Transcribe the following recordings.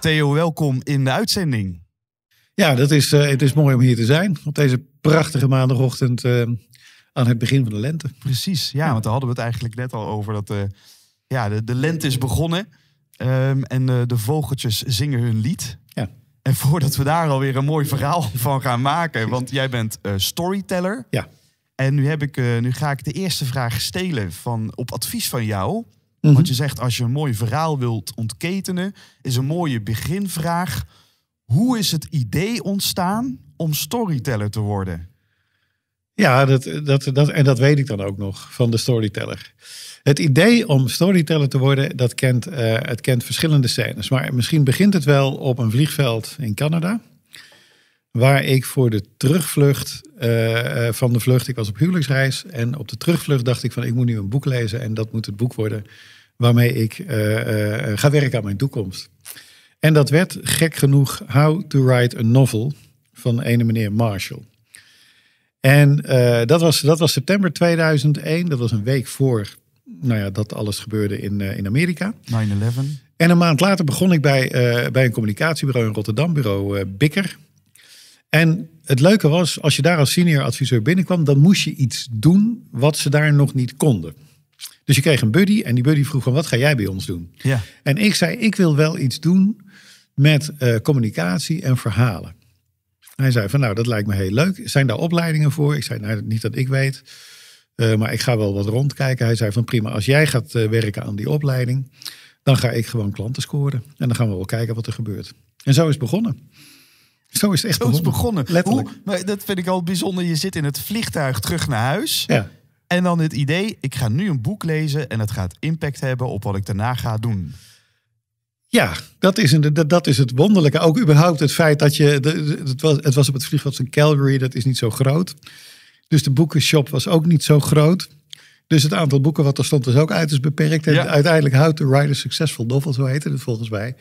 Theo, welkom in de uitzending. Ja, dat is, eh, het is mooi om hier te zijn op deze prachtige maandagochtend eh, aan het begin van de lente. Precies, ja, want daar hadden we het eigenlijk net al over dat eh, ja, de, de, lente is begonnen ehm, en de vogeltjes zingen hun lied. Ja. En voordat we daar alweer een mooi verhaal van gaan maken, want jij bent storyteller. Ja. En nu, heb ik, nu ga ik de eerste vraag stelen van, op advies van jou. Mm Want mhm. je zegt, als je een mooi verhaal wilt ontketenen, is een mooie beginvraag. Hoe is het idee ontstaan om storyteller te worden? Ja, dat, dat, dat, en dat weet ik dan ook nog van de storyteller. Het idee om storyteller te worden, dat kent, eh, het kent verschillende scènes. Maar misschien begint het wel op een vliegveld in Canada. Waar ik voor de terugvlucht eh, eh, van de vlucht, ik was op huwelijksreis. En op de terugvlucht dacht ik van ik moet nu een boek lezen. En dat moet het boek worden waarmee ik eh, ga werken aan mijn toekomst. En dat werd gek genoeg How to Write a Novel van ene meneer Marshall. En dat, was, dat was september 2001. Dat was een week voor nou ja, dat alles gebeurde in, in Amerika. 9-11. En een maand later begon ik bij, bij een communicatiebureau in Rotterdam, bureau Bikker. En het leuke was, als je daar als senior adviseur binnenkwam, dan moest je iets doen wat ze daar nog niet konden. Dus je kreeg een buddy en die buddy vroeg van wat ga jij bij ons doen? Ja. En ik zei, ik wil wel iets doen met eh, communicatie en verhalen. Hij zei van nou, dat lijkt me heel leuk. Zijn daar opleidingen voor? Ik zei, nou, niet dat ik weet. Eh, maar ik ga wel wat rondkijken. Hij zei van prima, als jij gaat eh, werken aan die opleiding, dan ga ik gewoon klanten scoren. En dan gaan we wel kijken wat er gebeurt. En zo is het begonnen. Zo is het echt begonnen. Letterlijk. Hoe, maar dat vind ik al bijzonder. Je zit in het vliegtuig terug naar huis. Ja. En dan het idee, ik ga nu een boek lezen en het gaat impact hebben op wat ik daarna ga doen. Ja, dat is, een, dat is het wonderlijke. Ook überhaupt het feit dat je. Het was, het was op het vliegveld van Calgary, dat is niet zo groot. Dus de boekenshop was ook niet zo groot. Dus het aantal boeken wat er stond was ook uit is beperkt. En uiteindelijk How to writer Successful Novel, zo heette het volgens mij.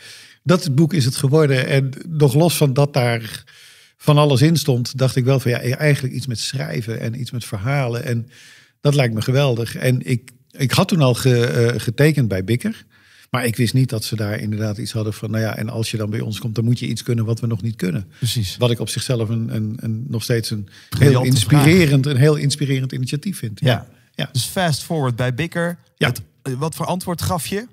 Dat boek is het geworden. En nog los van dat daar van alles in stond, dacht ik wel van ja, eigenlijk iets met schrijven en iets met verhalen. En dat lijkt me geweldig. En ik, ik had toen al eh, getekend bij Bikker. Maar ik wist niet dat ze daar inderdaad iets hadden van, nou ja, en als je dan bij ons komt, dan moet je iets kunnen wat we nog niet kunnen. Precies. Wat ik op zichzelf een, een, nog steeds een heel, inspirerend, een heel inspirerend initiatief vind. ja. Ja. Dus fast forward bij Bikker. wat voor antwoord gaf je?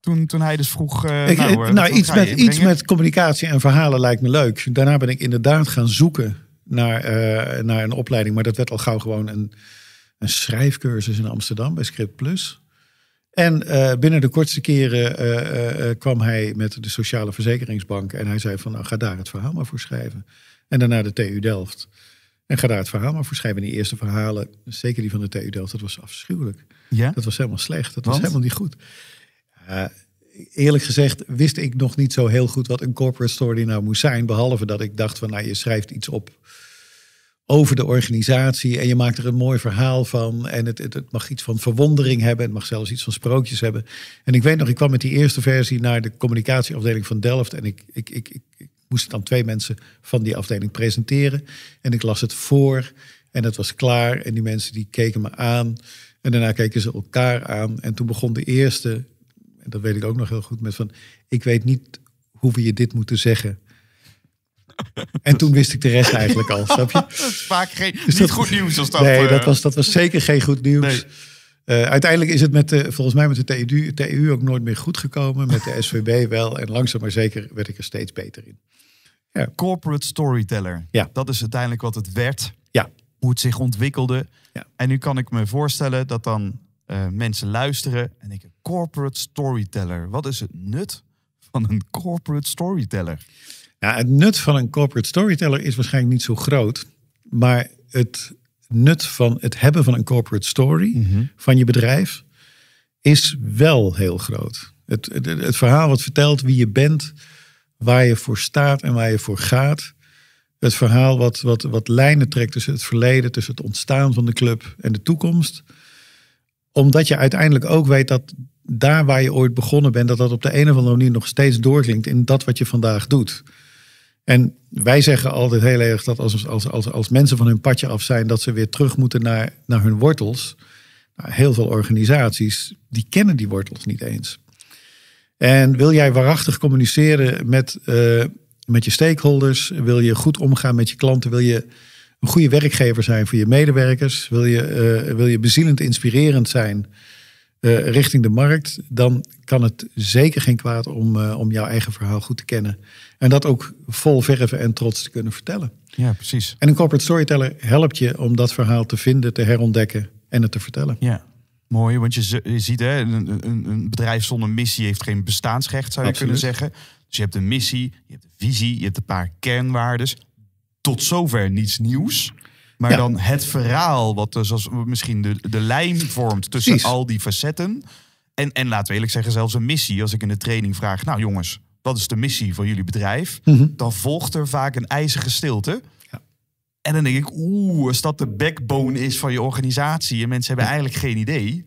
Toen, toen hij dus vroeg. Eh, nou, eh, nou iets, met, iets met communicatie en verhalen lijkt me leuk. Daarna ben ik inderdaad gaan zoeken naar, eh, naar een opleiding. Maar dat werd al gauw gewoon een, een schrijfcursus in Amsterdam bij Script Plus. En binnen de kortste keren kwam hij met de Sociale Verzekeringsbank. En hij zei van nou ga daar het verhaal maar voor schrijven. En daarna de TU Delft. En ga daar het verhaal maar voor die eerste verhalen, zeker die van de TU Delft, dat was afschuwelijk. Ja? Dat was helemaal slecht. Dat was helemaal niet goed. eerlijk gezegd wist ik nog niet zo heel goed wat een corporate story nou moest zijn. Behalve dat ik dacht van, nou je schrijft iets op over de organisatie en je maakt er een mooi verhaal van. En het, het, mag iets van verwondering hebben, het mag zelfs iets van sprookjes hebben. En ik weet nog, ik kwam met die eerste versie naar de communicatieafdeling van Delft en ik, ik, ik moesten dan twee mensen van die afdeling presenteren. En ik las het voor en het was klaar. En die mensen die keken me aan. En daarna keken ze elkaar aan. En toen begon de eerste, en dat weet ik ook nog heel goed, met van... Ik weet niet hoe we je dit moeten zeggen. En toen wist ik de rest eigenlijk al, snap je? Vaak geen, dus niet goed nieuws als dat. Nee, dat, eh, was, dat was zeker geen goed nieuws. Eh, uiteindelijk is het met de, volgens mij met de TU, TU ook nooit meer goed gekomen. Met de SVB wel. En langzaam maar zeker werd ik er steeds beter in. Corporate storyteller. Ja. Dat is uiteindelijk wat het werd. Ja. Hoe het zich ontwikkelde. Ja. En nu kan ik me voorstellen dat dan eh, mensen luisteren en een corporate storyteller. Wat is het nut van een corporate storyteller? Ja, het nut van een corporate storyteller is waarschijnlijk niet zo groot. Maar het nut van het hebben van een corporate story mhm. van je bedrijf is wel heel groot. Het, het, het, verhaal wat vertelt wie je bent, waar je voor staat en waar je voor gaat. Het verhaal wat, wat, wat lijnen trekt tussen het verleden, tussen het ontstaan van de club en de toekomst. Omdat je uiteindelijk ook weet dat daar waar je ooit begonnen bent, dat dat op de een of andere manier nog steeds doorklinkt in dat wat je vandaag doet. En wij zeggen altijd heel erg dat als, als, als, als mensen van hun padje af zijn, dat ze weer terug moeten naar, naar hun wortels. Nou, heel veel organisaties, die kennen die wortels niet eens. En wil jij waarachtig communiceren met, eh, met je stakeholders? Wil je goed omgaan met je klanten? Wil je een goede werkgever zijn voor je medewerkers? Wil je, uh, wil je bezielend inspirerend zijn eh, richting de markt? Dan kan het zeker geen kwaad om, om jouw eigen verhaal goed te kennen. En dat ook vol verven en trots te kunnen vertellen. Ja, precies. En een corporate storyteller helpt je om dat verhaal te vinden, te herontdekken en het te vertellen. Ja, Mooi, want je, je ziet hè, een, een, bedrijf zonder missie heeft geen bestaansrecht, zou je kunnen zeggen. Dus je hebt een missie, je hebt een visie, je hebt een paar kernwaardes. Tot zover niets nieuws. Maar dan het verhaal, wat dus eh, als misschien de, de lijn vormt tussen al die facetten. En, en laten we eerlijk zeggen, zelfs een missie. Als ik in de training vraag, nou jongens, wat is de missie van jullie bedrijf? Mhm. Dan volgt er vaak een ijzige stilte. En dan denk ik, oeh, als dat de backbone is van je organisatie en mensen hebben eigenlijk geen idee.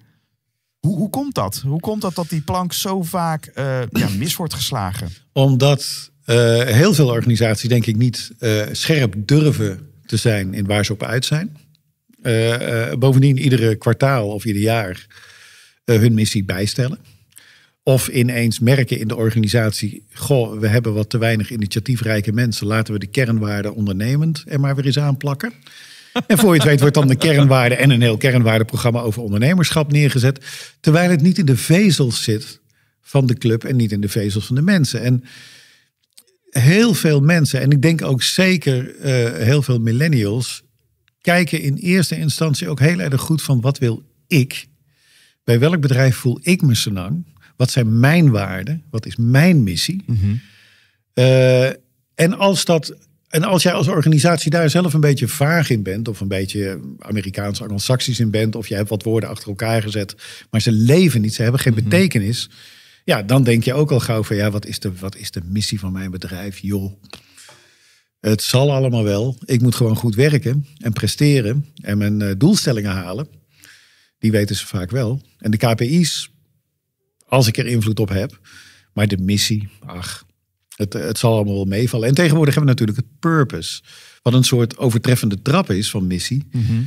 Hoe, hoe komt dat? Hoe komt dat dat die plank zo vaak eh, ja, mis wordt geslagen? Omdat eh, heel veel organisaties, denk ik, niet eh, scherp durven te zijn in waar ze op uit zijn. bovendien, iedere kwartaal of ieder jaar hun missie bijstellen. Of ineens merken in de organisatie: Goh, we hebben wat te weinig initiatiefrijke mensen. Laten we de kernwaarde ondernemend er maar weer eens aanplakken. En voor je het weet wordt dan de kernwaarde en een heel kernwaardeprogramma over ondernemerschap neergezet. Terwijl het niet in de vezels zit van de club en niet in de vezels van de mensen. En heel veel mensen, en ik denk ook zeker eh, heel veel millennials, kijken in eerste instantie ook heel erg goed van wat wil ik? Bij welk bedrijf voel ik me zo lang? Wat zijn mijn waarden? Wat is mijn missie? Mhm. Eh, en, als dat, en als jij als organisatie daar zelf een beetje vaag in bent, of een beetje Amerikaans anglo in bent, of je hebt wat woorden achter elkaar gezet, maar ze leven niet, ze hebben geen mhm. betekenis. Ja, dan denk je ook al gauw van ja, wat is de, wat is de missie van mijn bedrijf? Joh. Het zal allemaal wel. Ik moet gewoon goed werken en presteren en mijn eh, doelstellingen halen. Die weten ze vaak wel. En de KPI's, als ik er invloed op heb. Maar de missie, ach, het, het zal allemaal wel meevallen. En tegenwoordig hebben we natuurlijk het purpose. Wat een soort overtreffende trap is van missie. Mhm.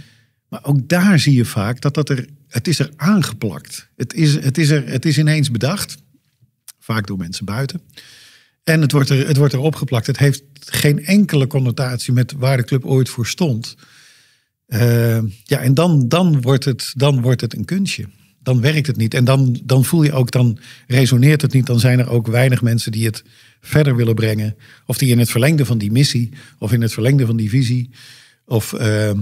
Maar ook daar zie je vaak dat dat er, het is er aangeplakt. Het is, het is, er, het is ineens bedacht. Vaak door mensen buiten. En het wordt, er, het wordt erop geplakt. Het heeft geen enkele connotatie met waar de club ooit voor stond. Eh, ja, en dan, dan, wordt het, dan wordt het een kunstje dan werkt het niet. En dan, dan voel je ook, dan resoneert het niet. Dan zijn er ook weinig mensen die het verder willen brengen. Of die in het verlengde van die missie, of in het verlengde van die visie, of ehm,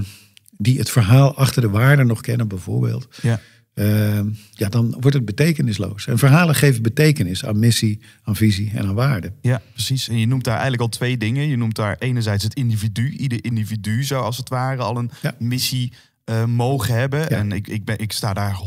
die het verhaal achter de waarden nog kennen, bijvoorbeeld. Ja. Ehm, ja, dan wordt het betekenisloos. En verhalen geven betekenis aan missie, aan visie en aan waarde. Ja, precies. En je noemt daar eigenlijk al twee dingen. Je noemt daar enerzijds het individu. Ieder individu zou als het ware al een missie eh, mogen hebben. En ik, ik, ben, ik sta daar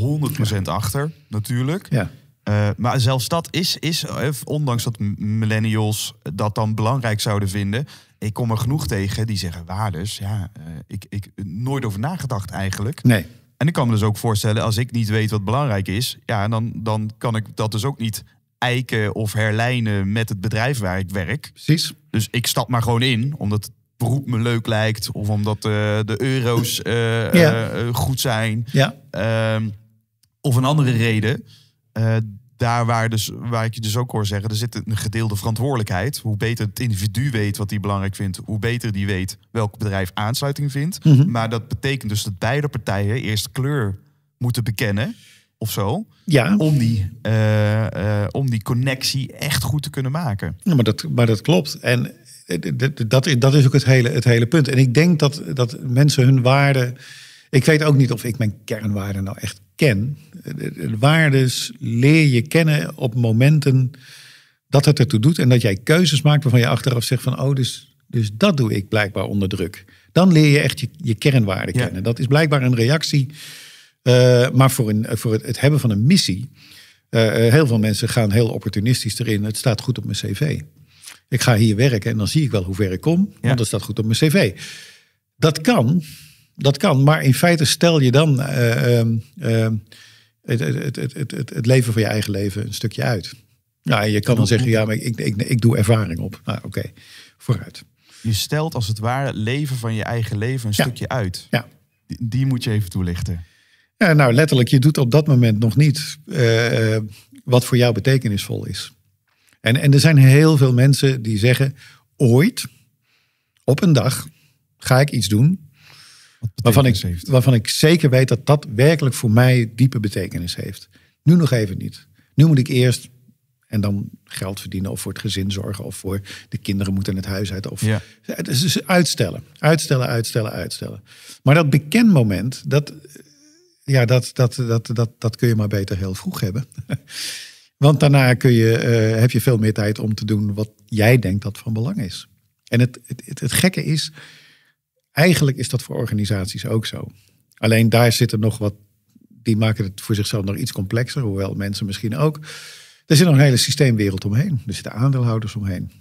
100% achter, natuurlijk. Ja. Eh, maar zelfs dat is, is, eh, ondanks dat millennials dat dan belangrijk zouden vinden, ik kom er genoeg tegen die zeggen waardes. Ja, ik, ik nooit over nagedacht eigenlijk. Nee. En ik kan me dus ook voorstellen, als ik niet weet wat belangrijk is, ja, dan, dan kan ik dat dus ook niet eiken of herlijnen met het bedrijf waar ik werk. Precies. Dus ik stap maar gewoon in, omdat beroep me leuk lijkt. Of omdat eh, de euro's eh, eh, goed zijn. Ja. Ehm, of een andere reden daar waar, dus, waar ik je dus ook hoor zeggen, er zit een gedeelde verantwoordelijkheid. Hoe beter het individu weet wat hij belangrijk vindt, hoe beter die weet welk bedrijf aansluiting vindt. Mhm. Maar dat betekent dus dat beide partijen eerst kleur moeten bekennen of zo. Ja. Om, die, om die connectie echt goed te kunnen maken. Ja, maar, dat, maar dat klopt. En dat, dat is ook het hele, het hele punt. En ik denk dat, dat mensen hun waarden. Ik weet ook niet of ik mijn kernwaarden nou echt ken. Waardes leer je kennen op momenten dat het ertoe doet. En dat jij keuzes maakt waarvan je achteraf zegt van... oh, dus, dus dat doe ik blijkbaar onder druk. Dan leer je echt je, kernwaarden kennen. Dat is blijkbaar een reactie. Eh, maar voor, een, voor het, hebben van een missie... Eh, eh, heel veel mensen gaan heel opportunistisch erin. Het staat goed op mijn cv. Ik ga hier werken en dan zie ik wel hoe ver ik kom. Want dat staat goed op mijn cv. Dat kan, dat kan. Maar in feite stel je dan eh, ehm, ehm, het, het, het, het, leven van je eigen leven een stukje uit. Nou, je kan dan zeggen, ja, maar ik, ik, ik doe ervaring op. Nou, oké, vooruit. Je stelt als het ware leven van je eigen leven een stukje uit. Ja. Die, die, moet je even toelichten. Ja, nou, letterlijk, je doet op dat moment nog niet eh, eh, wat voor jou betekenisvol is. En, en er zijn heel veel mensen die zeggen: ooit, op een dag, ga ik iets doen. Waarvan ik, waarvan ik zeker weet dat dat werkelijk voor mij diepe betekenis heeft. Nu nog even niet. Nu moet ik eerst en dan geld verdienen of voor het gezin zorgen of voor de kinderen moeten het huis uit. Of, ja. Het is uitstellen, uitstellen, uitstellen, uitstellen. Maar dat bekendmoment, dat, ja, dat, dat, dat, dat, dat kun je maar beter heel vroeg hebben. Want daarna kun je, eh, heb je veel meer tijd om te doen wat jij denkt dat van belang is. En het, het, het, gekke is, eigenlijk is dat voor organisaties ook zo. Alleen daar zitten nog wat, die maken het voor zichzelf nog iets complexer, hoewel mensen misschien ook. Er zit nog een hele systeemwereld omheen. Er zitten aandeelhouders omheen.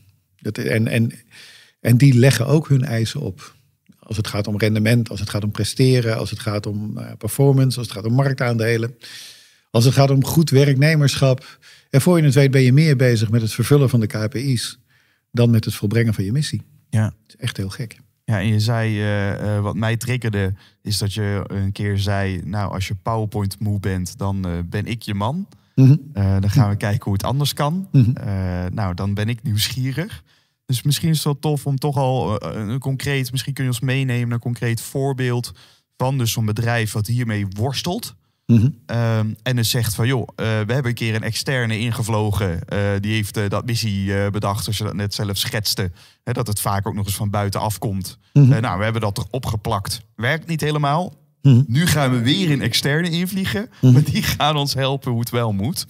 Dat, en, en, en die leggen ook hun eisen op. Als het gaat om rendement, als het gaat om presteren, als het gaat om eh, performance, als het gaat om marktaandelen. Als het gaat om goed werknemerschap. En voor je het weet ben je meer bezig met het vervullen van de KPI's. dan met het volbrengen van je missie. Ja. is echt heel gek. Ja, en je zei, eh, eh, wat mij triggerde, is dat je een keer zei, nou, als je PowerPoint moe bent, dan eh, ben ik je man. Mhm. dan gaan we kijken hoe het anders kan. Mhm. nou, dan ben ik nieuwsgierig. Dus misschien is het wel tof om toch al een concreet, misschien kun je ons meenemen een concreet voorbeeld van dus zo'n bedrijf wat hiermee worstelt. Mhm. Ehm, en het dus zegt van, joh, eh, we hebben een keer een externe ingevlogen. Eh, die heeft eh, dat missie bedacht, zoals je dat net zelf schetste. Hè, dat het vaak ook nog eens van buiten komt. Mhm. nou, we hebben dat erop geplakt. Werkt niet helemaal. Mhm. Nu gaan we weer een externe invliegen. Maar die gaan ons helpen hoe het wel moet.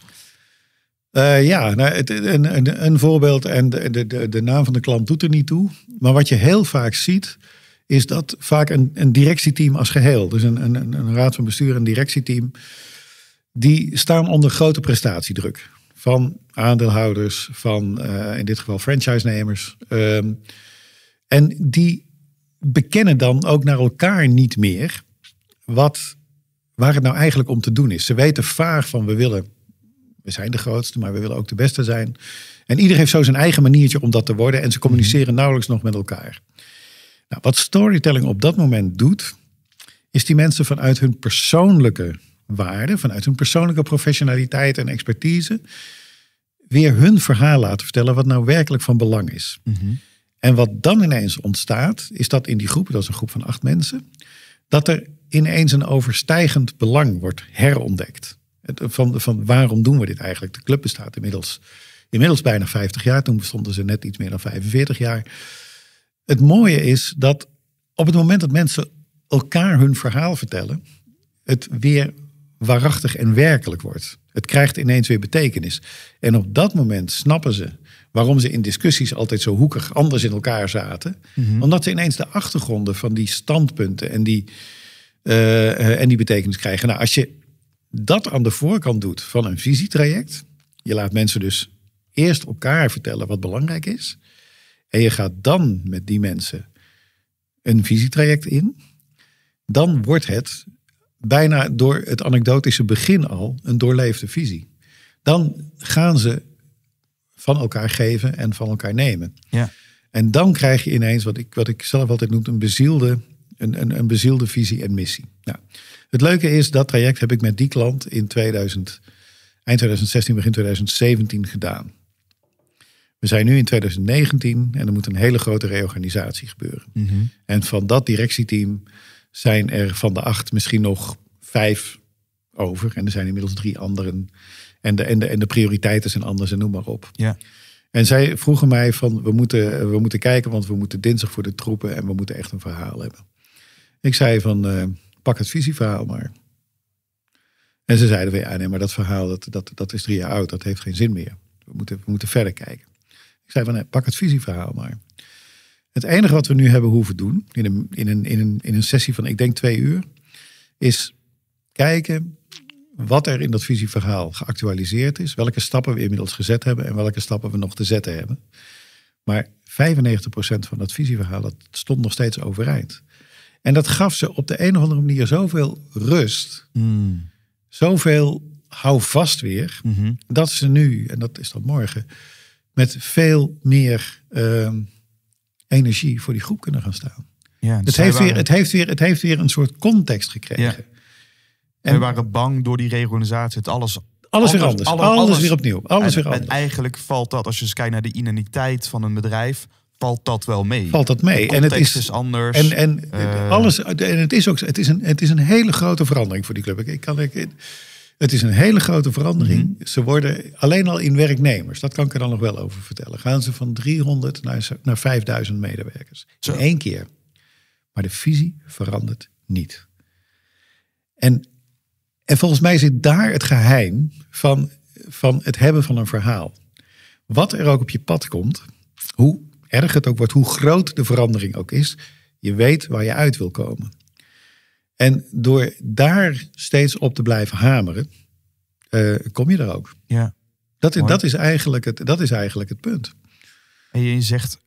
ja, nou, een, een, een, voorbeeld en de, de, de, naam van de klant doet er niet toe. Maar wat je heel vaak ziet, is dat vaak een, een directieteam als geheel. Dus een, een, een raad van bestuur, een directieteam. Die staan onder grote prestatiedruk. Van aandeelhouders, van eh, in dit geval franchise-nemers. Ehm, en die bekennen dan ook naar elkaar niet meer wat, waar het nou eigenlijk om te doen is. Ze weten vaag van we willen, we zijn de grootste, maar we willen ook de beste zijn. En ieder heeft zo zijn eigen maniertje om dat te worden. En ze mhm. communiceren nauwelijks nog met elkaar. Nou, wat storytelling op dat moment doet, is die mensen vanuit hun persoonlijke waarde, vanuit hun persoonlijke professionaliteit en expertise, weer hun verhaal laten vertellen wat nou werkelijk van belang is. Mhm. En wat dan ineens ontstaat, is dat in die groep, dat is een groep van acht mensen, dat er ineens een overstijgend belang wordt herontdekt. Van, van waarom doen we dit eigenlijk? De club bestaat inmiddels, inmiddels bijna 50 jaar. Toen bestonden ze net iets meer dan 45 jaar het mooie is dat op het moment dat mensen elkaar hun verhaal vertellen, het weer waarachtig en werkelijk wordt. Het krijgt ineens weer betekenis. En op dat moment snappen ze waarom ze in discussies altijd zo hoekig anders in elkaar zaten. Mhm. Omdat ze ineens de achtergronden van die standpunten en die, eh, en die betekenis krijgen. Nou, als je dat aan de voorkant doet van een visietraject, je laat mensen dus eerst elkaar vertellen wat belangrijk is. En je gaat dan met die mensen een visietraject in. Dan wordt het bijna door het anekdotische begin al een doorleefde visie. Dan gaan ze van elkaar geven en van elkaar nemen. Ja. En dan krijg je ineens wat ik, wat ik zelf altijd noem een bezielde, een, een, een bezielde visie en missie. Nou, het leuke is, dat traject heb ik met die klant in 2000, eind 2016, begin 2017 gedaan. We zijn nu in 2019 en er moet een hele grote reorganisatie gebeuren. Mhm. En van dat directieteam zijn er van de acht misschien nog vijf over. En er zijn inmiddels drie anderen. En de, en de, en de prioriteiten zijn anders en noem maar op. Ja. En zij vroegen mij van, we moeten, we moeten kijken, want we moeten dinsdag voor de troepen en we moeten echt een verhaal hebben. Ik zei van, eh, pak het visieverhaal maar. En ze zeiden weer, ja nee, maar dat verhaal dat, dat, dat is drie jaar oud, dat heeft geen zin meer. We moeten, we moeten verder kijken zei van, pak het visieverhaal maar. Het enige wat we nu hebben hoeven doen, in een, in een, in een, in een sessie van ik denk twee uur, is kijken wat er in dat visieverhaal geactualiseerd is, welke stappen we inmiddels gezet hebben en welke stappen we nog te zetten hebben. Maar 95% van dat visieverhaal dat stond nog steeds overeind. En dat gaf ze op de een of andere manier zoveel rust, hmm. zoveel hou vast weer, mhm. dat ze nu, en dat is dan morgen, met veel meer ehm, energie voor die groep kunnen gaan staan. Ja, het, heeft weer, het, heeft weer, het heeft weer een soort context gekregen. Ja. En we waren bang door die reorganisatie, het alles alles weer anders. Alles, weer opnieuw. Alles en, weer anders. eigenlijk valt dat, als je eens kijkt naar de identiteit van een bedrijf, valt dat wel mee. Valt dat mee. en het is, anders. En, en, eh, alles, en het is ook het is een, het is een hele grote verandering voor die club. Ik, ik kan, ik, het is een hele grote verandering. Mhm. Ze worden alleen al in werknemers, dat kan ik er dan nog wel over vertellen. Gaan ze van 300 naar, naar 5000 medewerkers. Zo. In één keer. Maar de visie verandert niet. En, en volgens mij zit daar het geheim van, van het hebben van een verhaal. Wat er ook op je pad komt, hoe erg het ook wordt, hoe groot de verandering ook is, je weet waar je uit wil komen. En door daar steeds op te blijven hameren, eh, kom je er ook. Ja. Dat, is, dat, is eigenlijk het, dat is eigenlijk het punt. En je zegt,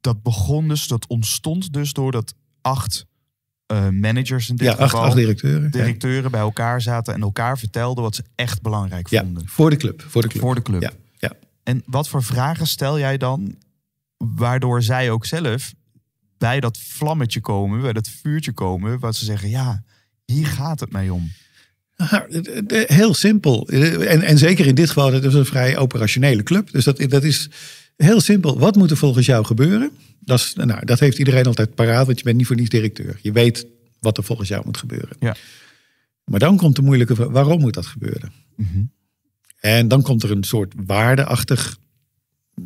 dat begon dus, dat ontstond dus doordat acht eh, managers in dit ja, geval, acht, directeuren, directeuren bij elkaar zaten en elkaar vertelden wat ze echt belangrijk vonden. Voor de club. Voor de club. Voor de club. Ja, ja. En wat voor vragen stel jij dan, waardoor zij ook zelf bij dat vlammetje komen, bij dat vuurtje komen, waar ze zeggen, ja, hier gaat het mij om. Nou, heel simpel. En, en zeker in dit geval, het is een vrij operationele club. Dus dat, dat is heel simpel. Wat moet er volgens jou gebeuren? Dat, is, nou, dat heeft iedereen altijd paraat, want je bent niet voor niets directeur. Je weet wat er volgens jou moet gebeuren. Ja. Maar dan komt de moeilijke vraag, waarom moet dat gebeuren? Mhm. En dan komt er een soort waardeachtig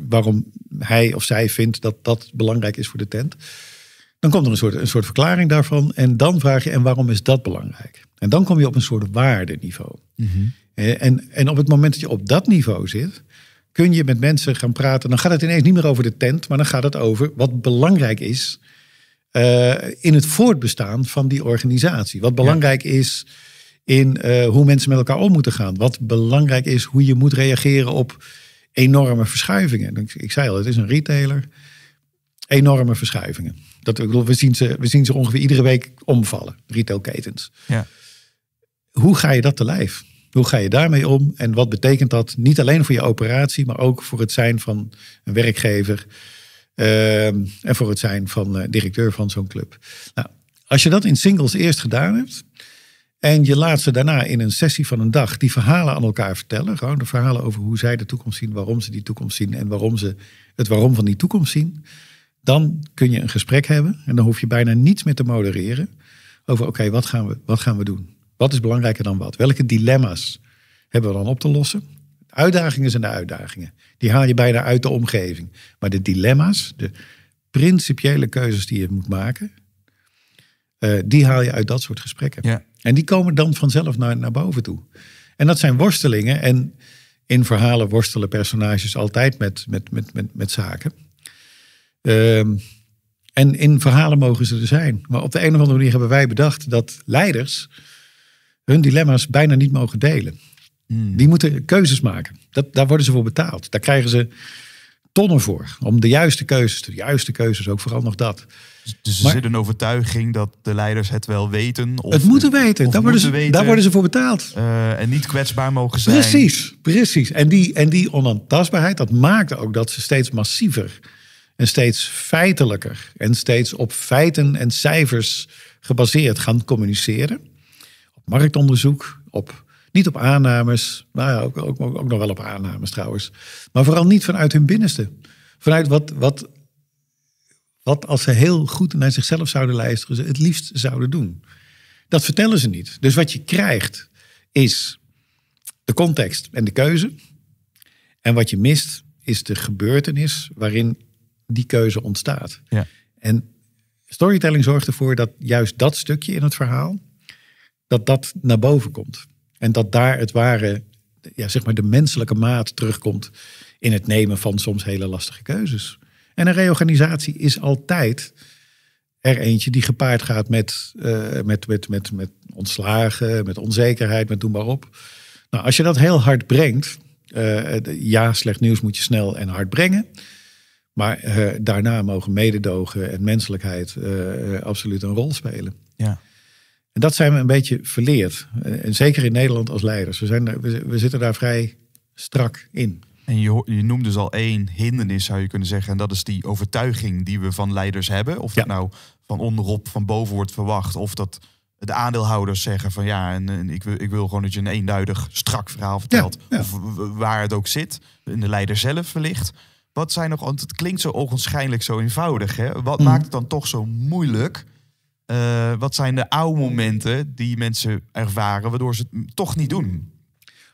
waarom hij of zij vindt dat dat belangrijk is voor de tent. Dan komt er een soort, een soort verklaring daarvan. En dan vraag je, en waarom is dat belangrijk? En dan kom je op een soort waardeniveau. Mhm. en, en op het moment dat je op dat niveau zit, kun je met mensen gaan praten. Dan gaat het ineens niet meer over de tent, maar dan gaat het over wat belangrijk is eh, in het voortbestaan van die organisatie. Wat belangrijk is in eh, hoe mensen met elkaar om moeten gaan. Wat belangrijk is hoe je moet reageren op enorme verschuivingen. Ik, ik zei al, het is een retailer. Enorme verschuivingen. Dat, ik we, zien ze, we zien ze ongeveer iedere week omvallen, retailketens. Ja. Hoe ga je dat te lijf? Hoe ga je daarmee om? En wat betekent dat niet alleen voor je operatie, maar ook voor het zijn van een werkgever ehm, en voor het zijn van eh, directeur van zo'n club? Nou, als je dat in singles eerst gedaan hebt, en je laat ze daarna in een sessie van een dag die verhalen aan elkaar vertellen. Gewoon de verhalen over hoe zij de toekomst zien, waarom ze die toekomst zien en waarom ze het waarom van die toekomst zien. Dan kun je een gesprek hebben en dan hoef je bijna niets meer te modereren over oké, wat, gaan we, wat gaan we doen? Wat is belangrijker dan wat? Welke dilemma's hebben we dan op te lossen? uitdagingen zijn de uitdagingen. Die haal je bijna uit de omgeving. Maar de dilemma's, de principiële keuzes die je moet maken, eh, die haal je uit dat soort gesprekken. Ja. En die komen dan vanzelf naar, naar boven toe. En dat zijn worstelingen. En in verhalen worstelen personages altijd met, met, met, met, met zaken. Ehm, en in verhalen mogen ze er zijn. Maar op de een of andere manier hebben wij bedacht dat leiders hun dilemma's bijna niet mogen delen. Hmm. Die moeten keuzes maken. Dat, daar worden ze voor betaald. Daar krijgen ze tonnen voor. Om de juiste keuzes, de juiste keuzes, ook vooral nog dat. Dus er maar, zit een overtuiging dat de leiders het wel weten. Of, het moeten weten. Daar worden, ze, daar worden ze voor betaald. Eh, en niet kwetsbaar mogen zijn. Precies, precies. En die, en die onaantastbaarheid, dat maakte ook dat ze steeds massiever en steeds feitelijker en steeds op feiten en cijfers gebaseerd gaan communiceren. Op marktonderzoek, op, niet op aannames, maar nou ook, ook, ook nog wel op aannames trouwens, maar vooral niet vanuit hun binnenste. Vanuit wat, wat wat als ze heel goed naar zichzelf zouden luisteren, ze het liefst zouden doen. Dat vertellen ze niet. Dus wat je krijgt is de context en de keuze. En wat je mist is de gebeurtenis waarin die keuze ontstaat. Ja. En storytelling zorgt ervoor dat juist dat stukje in het verhaal, dat dat naar boven komt. En dat daar het ware, ja, zeg maar de menselijke maat terugkomt in het nemen van soms hele lastige keuzes. En een reorganisatie is altijd er eentje die gepaard gaat met, eh, met, met, met, met ontslagen, met onzekerheid, met doen maar op. Nou, als je dat heel hard brengt, eh, ja, slecht nieuws moet je snel en hard brengen. Maar eh, daarna mogen mededogen en menselijkheid absoluut een rol spelen. Ja. En dat zijn we een beetje verleerd. En zeker in Nederland als leiders. We, zijn, we zitten daar vrij strak in. En je, je noemt dus al één hindernis, zou je kunnen zeggen. En dat is die overtuiging die we van leiders hebben. Of dat nou van onderop, van boven wordt verwacht. Of dat de aandeelhouders zeggen van ja, en, ik, wil, ik wil gewoon dat je een eenduidig strak verhaal vertelt. Of waar het ook zit, in de leider zelf wellicht. Wat zijn nog, want het klinkt zo onwaarschijnlijk zo eenvoudig. Hè? Wat mhm. maakt het dan toch zo moeilijk? Eh, wat zijn de oude momenten die mensen ervaren waardoor ze het toch niet doen?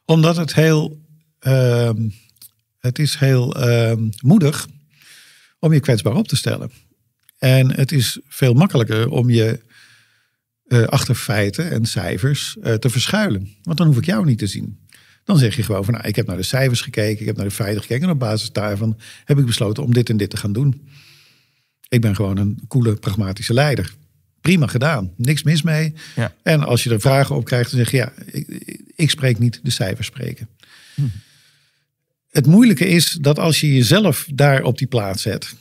Omdat het heel ehm, het is heel ehm, moedig om je kwetsbaar op te stellen. En het is veel makkelijker om je eh, achter feiten en cijfers eh, te verschuilen. Want dan hoef ik jou niet te zien. Dan zeg je gewoon van, nou, ik heb naar de cijfers gekeken, ik heb naar de feiten gekeken en op basis daarvan heb ik besloten om dit en dit te gaan doen. Ik ben gewoon een coole, pragmatische leider. Prima gedaan, niks mis mee. Ja. En als je er vragen op krijgt, dan zeg je, ja, ik, ik spreek niet, de cijfers spreken. Hm. Het moeilijke is dat als je jezelf daar op die plaats zet,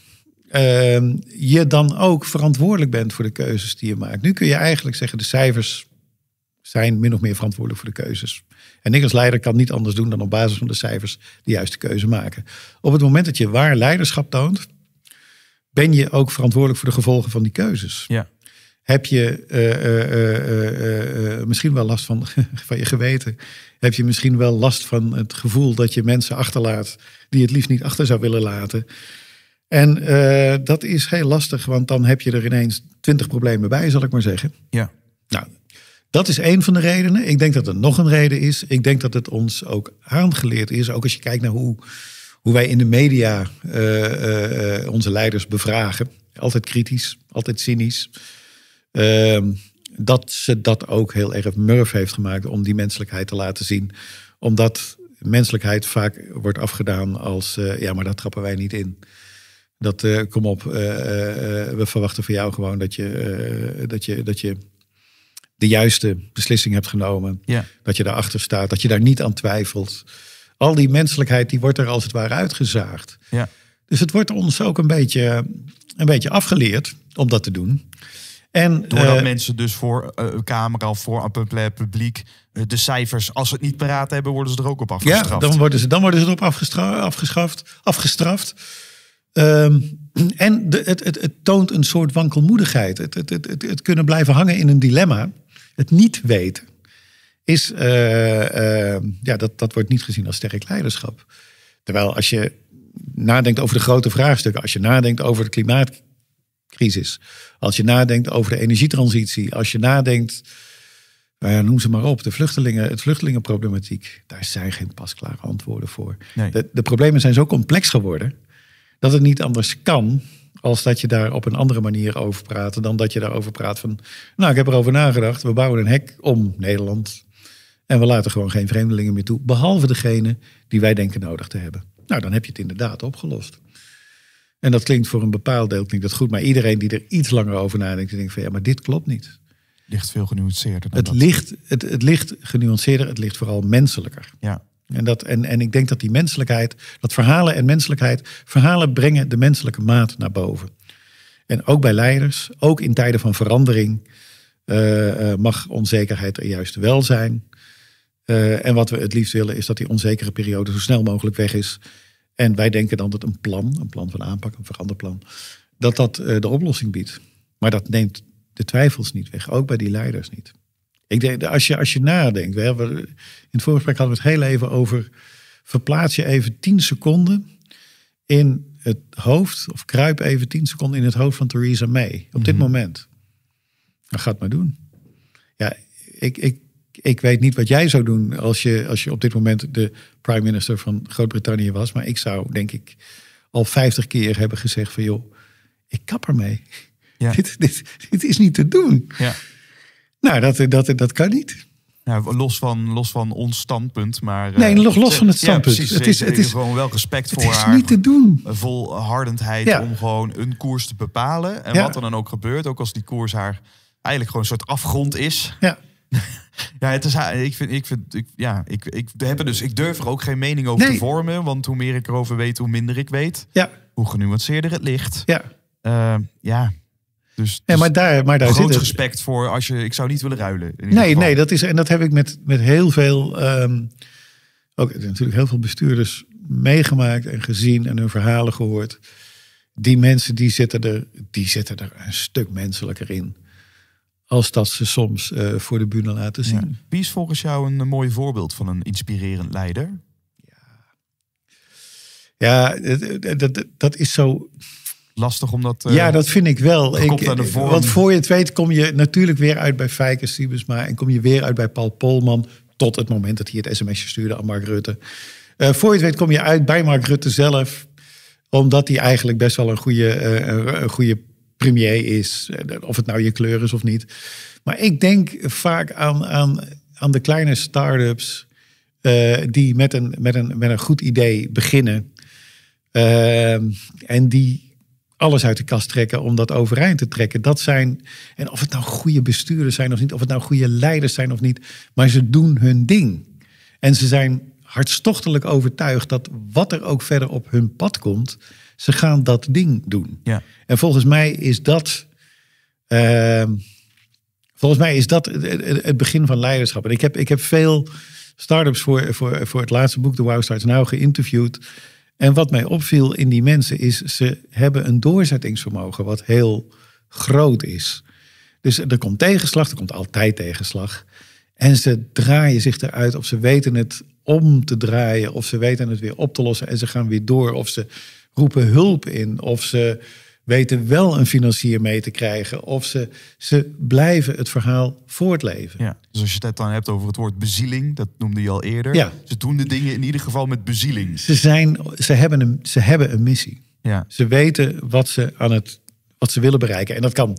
ehm, je dan ook verantwoordelijk bent voor de keuzes die je maakt. Nu kun je eigenlijk zeggen, de cijfers zijn min of meer verantwoordelijk voor de keuzes. En ik als leider kan niet anders doen dan op basis van de cijfers de juiste keuze maken. Op het moment dat je waar leiderschap toont, ben je ook verantwoordelijk voor de gevolgen van die keuzes. Ja. Heb je eh, eh, eh, misschien wel last van, van je geweten? Heb je misschien wel last van het gevoel dat je mensen achterlaat die het liefst niet achter zou willen laten? En dat is heel lastig, want dan heb je er ineens twintig problemen bij, zal ik maar zeggen. Ja. Nou, dat is een van de redenen. Ik denk dat er nog een reden is. Ik denk dat het ons ook aangeleerd is, ook als je kijkt naar hoe, hoe wij in de media onze leiders bevragen. Altijd kritisch, altijd cynisch Ehm, dat ze dat ook heel erg murf heeft gemaakt om die menselijkheid te laten zien. Omdat menselijkheid vaak wordt afgedaan als eh, ja, maar daar trappen wij niet in. Dat eh, kom op, eh, we verwachten van jou gewoon dat je, dat je, dat je de juiste beslissing hebt genomen. Dat je daarachter staat, dat je daar niet aan twijfelt. Al die menselijkheid die wordt er als het ware uitgezaagd. Ja. Dus het wordt ons ook een beetje, een beetje afgeleerd om dat te doen. En, Doordat eh, mensen dus voor uh, camera of voor een eh, publiek de cijfers, als ze het niet paraat hebben, worden ze er ook op afgestraft. Ja, dan worden ze, dan worden ze erop afgeschaft, afgestraft. Um, en de, het, het, toont een soort wankelmoedigheid. Het, het, het, het, kunnen blijven hangen in een dilemma. Het niet weten is, ehm, ja, dat, dat wordt niet gezien als sterk leiderschap. Terwijl als je nadenkt over de grote vraagstukken, als je nadenkt over het klimaat crisis. Als je nadenkt over de energietransitie, als je nadenkt, nou ja, noem ze maar op, de vluchtelingen, het vluchtelingenproblematiek, daar zijn geen pasklare antwoorden voor. De, de, problemen zijn zo complex geworden dat het niet anders kan als dat je daar op een andere manier over praat dan dat je daarover praat van, nou ik heb erover nagedacht, we bouwen een hek om Nederland en we laten gewoon geen vreemdelingen meer toe, behalve degene die wij denken nodig te hebben. Nou, dan heb je het inderdaad opgelost. En dat klinkt voor een bepaald deel klinkt dat goed. Maar iedereen die er iets langer over nadenkt, denkt van ja, maar dit klopt niet. Ligt veel genuanceerder. het, Ligt, het, het ligt genuanceerder, het ligt vooral menselijker. Ja. En, dat, en, en ik denk dat die menselijkheid, dat verhalen en menselijkheid, verhalen brengen de menselijke maat naar boven. En ook bij leiders, ook in tijden van verandering, eh, eh, mag onzekerheid er juist wel zijn. Eh, en wat we het liefst willen is dat die onzekere periode zo snel mogelijk weg is. En wij denken dan dat een plan, een plan van aanpak, een veranderplan, dat dat eh, de oplossing biedt. Maar dat neemt de twijfels niet weg, ook bij die leiders niet. Ik denk, als je, als je nadenkt, we hebben, in het voorgesprek hadden we het heel even over, verplaats je even 10 seconden in het hoofd, of kruip even 10 seconden in het hoofd van Theresa May, op dit mhm. moment. dan gaat maar doen. Ja, ik, ik ik weet niet wat jij zou doen als je, als je op dit moment de prime minister van Groot-Brittannië was. Maar ik zou, denk ik, al 50 keer hebben gezegd van joh, ik kap ermee. Ja. dit, dit, is niet te doen. Ja. Nou, dat, dat, dat kan niet. los, van, los van ons standpunt, maar... Nee, eh, los, los van het standpunt. Ja, het is, het is gewoon wel respect voor haar. Het is niet te doen. Volhardendheid ja. om gewoon een koers te bepalen. En wat er dan ook gebeurt, ook als die koers haar eigenlijk gewoon een soort afgrond is. Ja. ja, het is, eh, ik vind, ik vind, ik, ja, ik, ik heb er dus, ik durf er ook geen mening over te vormen, want hoe meer ik erover weet, hoe minder ik weet. Ja. Hoe genuanceerder het ligt. Ja. Uh, ja. Dus, ja, dus maar daar, maar daar groot zit het. respect voor als je, ik zou niet willen ruilen. Nee, nee, dat is, en dat heb ik met, met heel veel, um, ook natuurlijk heel veel bestuurders meegemaakt en gezien en hun verhalen gehoord. Die mensen die zitten er, die zitten er een stuk menselijker in als dat ze soms eh, voor de bühne laten zien. Ja. Wie is volgens jou een, mooi voorbeeld van een inspirerend leider? Ja, ja dat, dat, is zo. Lastig om dat. Eh, ja, dat vind ik wel. Ik, eh, want voor je het weet, kom je natuurlijk weer uit bij Fijker Siebesma. En kom je weer uit bij Paul Polman. Tot het moment dat hij het sms'je stuurde aan Mark Rutte. voor je het weet, kom je uit bij Mark Rutte zelf. Omdat hij eigenlijk best wel een goede, een goede premier is. Eh, of het nou je kleur is of niet. Maar ik denk vaak aan, aan, aan de kleine start-ups. Eh, die met een, met, een, met een goed idee beginnen. Eh, en die alles uit de kast trekken om dat overeind te trekken. Dat zijn, en of het nou goede bestuurders zijn of niet, of het nou goede leiders zijn of niet, maar ze doen hun ding. En ze zijn hartstochtelijk overtuigd dat wat er ook verder op hun pad komt, ze gaan dat ding doen. Ja. En volgens mij is dat. Ehm, volgens mij is dat het, begin van leiderschap. En ik heb, ik heb veel startups voor, voor, voor het laatste boek, de Wow Starts nou geïnterviewd. En wat mij opviel in die mensen is, ze hebben een doorzettingsvermogen wat heel groot is. Dus er komt tegenslag, er komt altijd tegenslag. En ze draaien zich eruit of ze weten het om te draaien, of ze weten het weer op te lossen en ze gaan weer door. Of ze roepen hulp in. Of ze weten wel een financier mee te krijgen. Of ze, ze blijven het verhaal voortleven. Ja. Dus als je het dan hebt over het woord bezieling, dat noemde je al eerder. Ja. Ze doen de dingen in ieder geval met bezieling. Ze, zijn, ze, hebben, een, ze hebben een missie. Ja. Ze weten wat ze, aan het, wat ze willen bereiken. En dat kan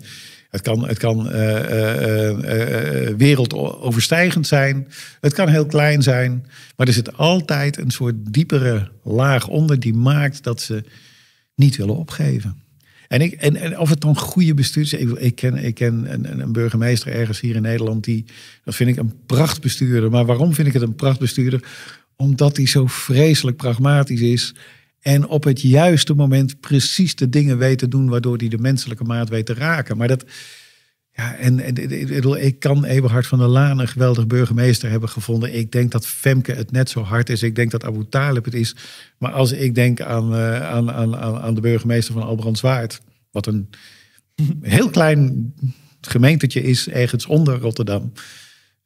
het kan, het kan eh, eh, eh, wereldoverstijgend zijn. Het kan heel klein zijn. Maar er zit altijd een soort diepere laag onder die maakt dat ze niet willen opgeven. En, ik, en, en, of het dan goede bestuurders... Ik, ik ken, ik ken een, een, burgemeester ergens hier in Nederland... die, dat vind ik een prachtbestuurder. Maar waarom vind ik het een prachtbestuurder? Omdat hij zo vreselijk pragmatisch is... En op het juiste moment precies de dingen weten te doen waardoor die de menselijke maat weet te raken. Maar dat. Ja, en, en ik kan Eberhard van der Laan een geweldig burgemeester hebben gevonden. Ik denk dat Femke het net zo hard is. Ik denk dat Abu Talib het is. Maar als ik denk aan, eh, aan, aan, aan de burgemeester van Albrandswaard. Wat een heel klein gemeentetje is ergens onder Rotterdam.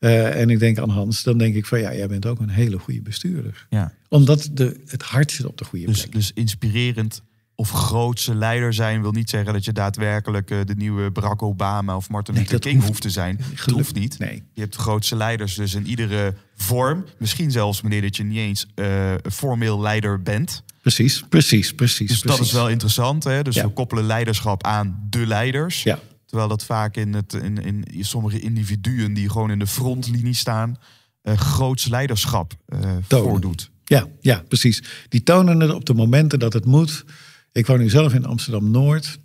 Eh, en ik denk aan Hans, dan denk ik van ja, jij bent ook een hele goede bestuurder. Ja. Omdat de, het hart zit op de goede dus, plek. Dus inspirerend of grootse leider zijn wil niet zeggen dat je daadwerkelijk eh, de nieuwe Barack Obama of Martin Luther King hoeft, te zijn. dat hoeft niet. Nee. Je hebt grootse leiders dus in iedere vorm. Misschien zelfs meneer dat je niet eens uh, formeel leider bent. Precies, precies, precies. Dus dat is wel interessant. Hè? Dus we koppelen leiderschap aan de leiders. Ja. Terwijl dat vaak in, het, in, in, sommige individuen die gewoon in de frontlinie staan, eh, groots leiderschap eh, voordoet. Ja, ja, precies. Die tonen het op de momenten dat het moet. Ik woon nu zelf in Amsterdam Noord.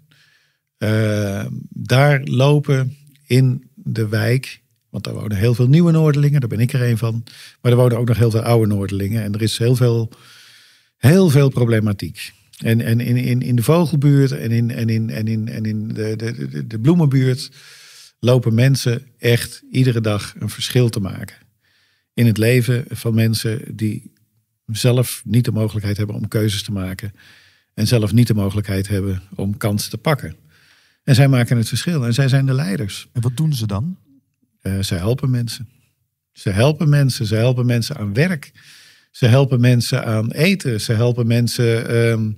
Eh, daar lopen in de wijk, want daar wonen heel veel nieuwe Noordelingen, daar ben ik er een van. Maar er wonen ook nog heel veel oude Noordelingen en er is heel veel, heel veel problematiek. En, en in, in, in de vogelbuurt en in, en in, en in, en in de, de, de bloemenbuurt lopen mensen echt iedere dag een verschil te maken. In het leven van mensen die zelf niet de mogelijkheid hebben om keuzes te maken. En zelf niet de mogelijkheid hebben om kansen te pakken. En zij maken het verschil en zij zijn de leiders. En wat doen ze dan? Uh, zij helpen mensen. Ze helpen mensen, ze helpen mensen aan werk. Ze helpen mensen aan eten. Ze helpen mensen ehm,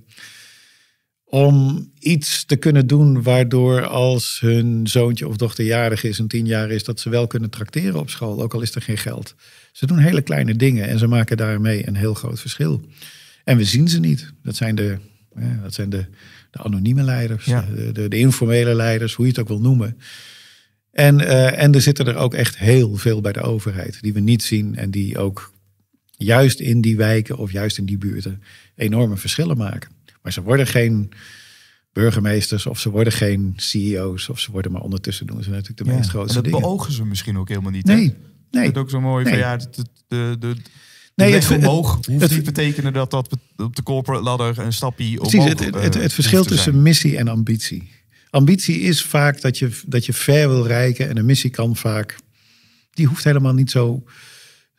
om iets te kunnen doen waardoor als hun zoontje of dochter jarig is en tien jaar is, dat ze wel kunnen tracteren op school, ook al is er geen geld. Ze doen hele kleine dingen en ze maken daarmee een heel groot verschil. En we zien ze niet. Dat zijn de, eh, dat zijn de, de anonieme leiders, de, de, informele leiders, hoe je het ook wil noemen. En, eh, en er zitten er ook echt heel veel bij de overheid die we niet zien en die ook juist in die wijken of juist in die buurten enorme verschillen maken. Maar ze worden geen burgemeesters of ze worden geen CEO's of ze worden maar ondertussen doen ze natuurlijk de meest grote dat dingen. Dat beogen ze misschien ook helemaal niet. Nee, hè? nee. Dat is ook zo mooi nee. ja, de, de, nee, het vermogen hoeft het, niet betekenen dat dat op de corporate ladder een stapje precies, omhoog Het, eh, het, het verschil tussen missie en ambitie. Ambitie is vaak dat je, dat je ver wil reiken en een missie kan vaak, die hoeft helemaal niet zo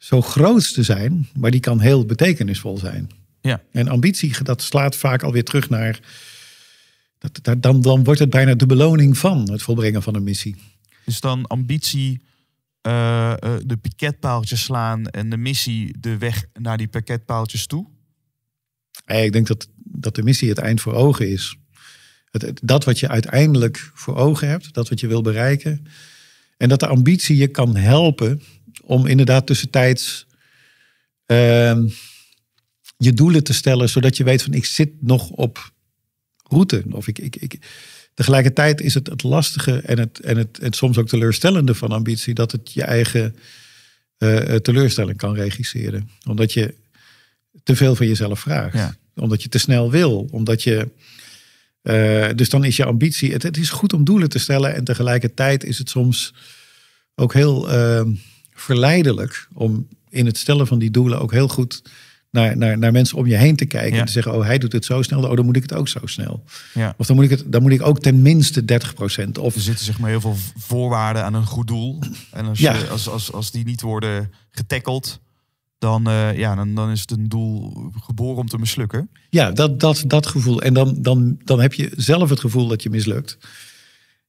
zo groot te zijn, maar die kan heel betekenisvol zijn. Ja. En ambitie, dat slaat vaak alweer terug naar. Dat, dan, dan wordt het bijna de beloning van het volbrengen van een missie. Is dus dan ambitie, eh, eh, de pakketpaaltjes slaan en de missie de weg naar die pakketpaaltjes toe? Hey, ik denk dat, dat de missie het eind voor ogen is. Het, dat wat je uiteindelijk voor ogen hebt, dat wat je wil bereiken. En dat de ambitie je kan helpen om inderdaad tussentijds ehm, je doelen te stellen, zodat je weet van ik zit nog op route. Of ik, ik, ik. Tegelijkertijd is het het lastige en, het, en het, en soms ook teleurstellende van ambitie dat het je eigen eh, teleurstelling kan regisseren. Omdat je te veel van jezelf vraagt. Omdat je te snel wil. Omdat je. Eh, dus dan is je ambitie. Het, het, is goed om doelen te stellen. En tegelijkertijd is het soms ook heel ehm, verleidelijk om in het stellen van die doelen ook heel goed naar, naar, naar mensen om je heen te kijken. En te zeggen, oh hij doet het zo snel, oh dan moet ik het ook zo snel. Ja. Of dan moet, ik het, dan moet ik ook tenminste 30% of... Er zitten zeg maar heel veel voorwaarden aan een goed doel. En als, als, als, als die niet worden getackled, dan, eh, ja, dan, dan is het een doel geboren om te mislukken. Ja, dat, dat, dat gevoel. En dan, dan, dan heb je zelf het gevoel dat je mislukt.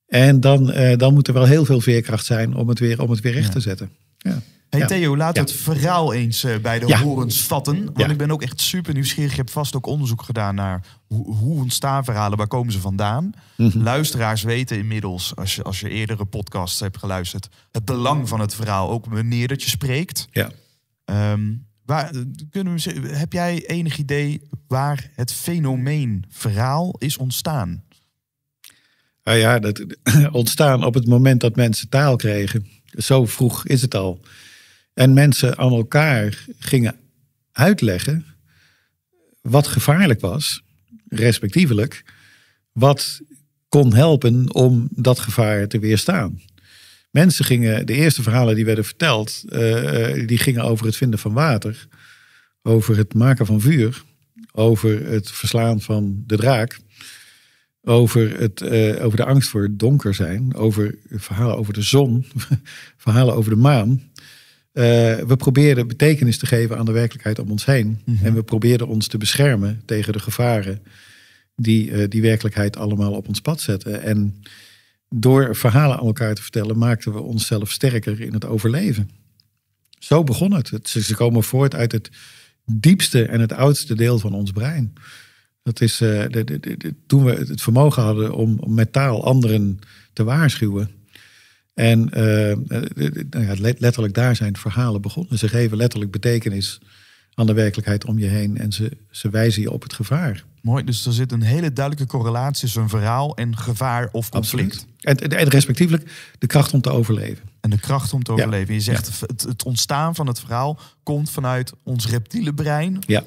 En dan, eh, dan moet er wel heel veel veerkracht zijn om het weer, om het weer recht te zetten. Ja. Hey Theo, laat het verhaal eens eh, bij de horens vatten. Want ik ben ook echt super nieuwsgierig. Je hebt vast ook onderzoek gedaan naar hoe, hoe ontstaan verhalen, waar komen ze vandaan. Mhm. Luisteraars weten inmiddels, als je, als je eerdere podcasts hebt geluisterd, het belang van het verhaal, ook wanneer dat je spreekt. Ja. Ehm, waar, kunnen we, heb jij enig idee waar het fenomeen verhaal is ontstaan? Nou ja, dat ontstaan op het moment dat mensen taal kregen. Zo vroeg is het al. En mensen aan elkaar gingen uitleggen wat gevaarlijk was, respectievelijk, wat kon helpen om dat gevaar te weerstaan. Mensen gingen, de eerste verhalen die werden verteld, eh, eh, die gingen over het vinden van water, over het maken van vuur, over het verslaan van de draak over, het, eh, over de angst voor het donker zijn, over verhalen over de zon, verhalen over de maan. Eh, we probeerden betekenis te geven aan de werkelijkheid om ons heen. Mhm. En we probeerden ons te beschermen tegen de gevaren die eh, die werkelijkheid allemaal op ons pad zetten. En door verhalen aan elkaar te vertellen, maakten we onszelf sterker in het overleven. Zo begon het. het ze komen voort uit het diepste en het oudste deel van ons brein. Dat is eh, toen we het vermogen hadden om, met taal anderen te waarschuwen. En eh, eh, nou letterlijk daar zijn verhalen begonnen. Ze geven letterlijk betekenis aan de werkelijkheid om je heen en ze, ze wijzen je op het gevaar. Mooi, dus er zit een hele duidelijke correlatie tussen verhaal en gevaar of conflict. En, en, respectievelijk de kracht om te overleven. En de kracht om te overleven. Je zegt het, ontstaan van het verhaal komt vanuit ons reptiele brein. Ja.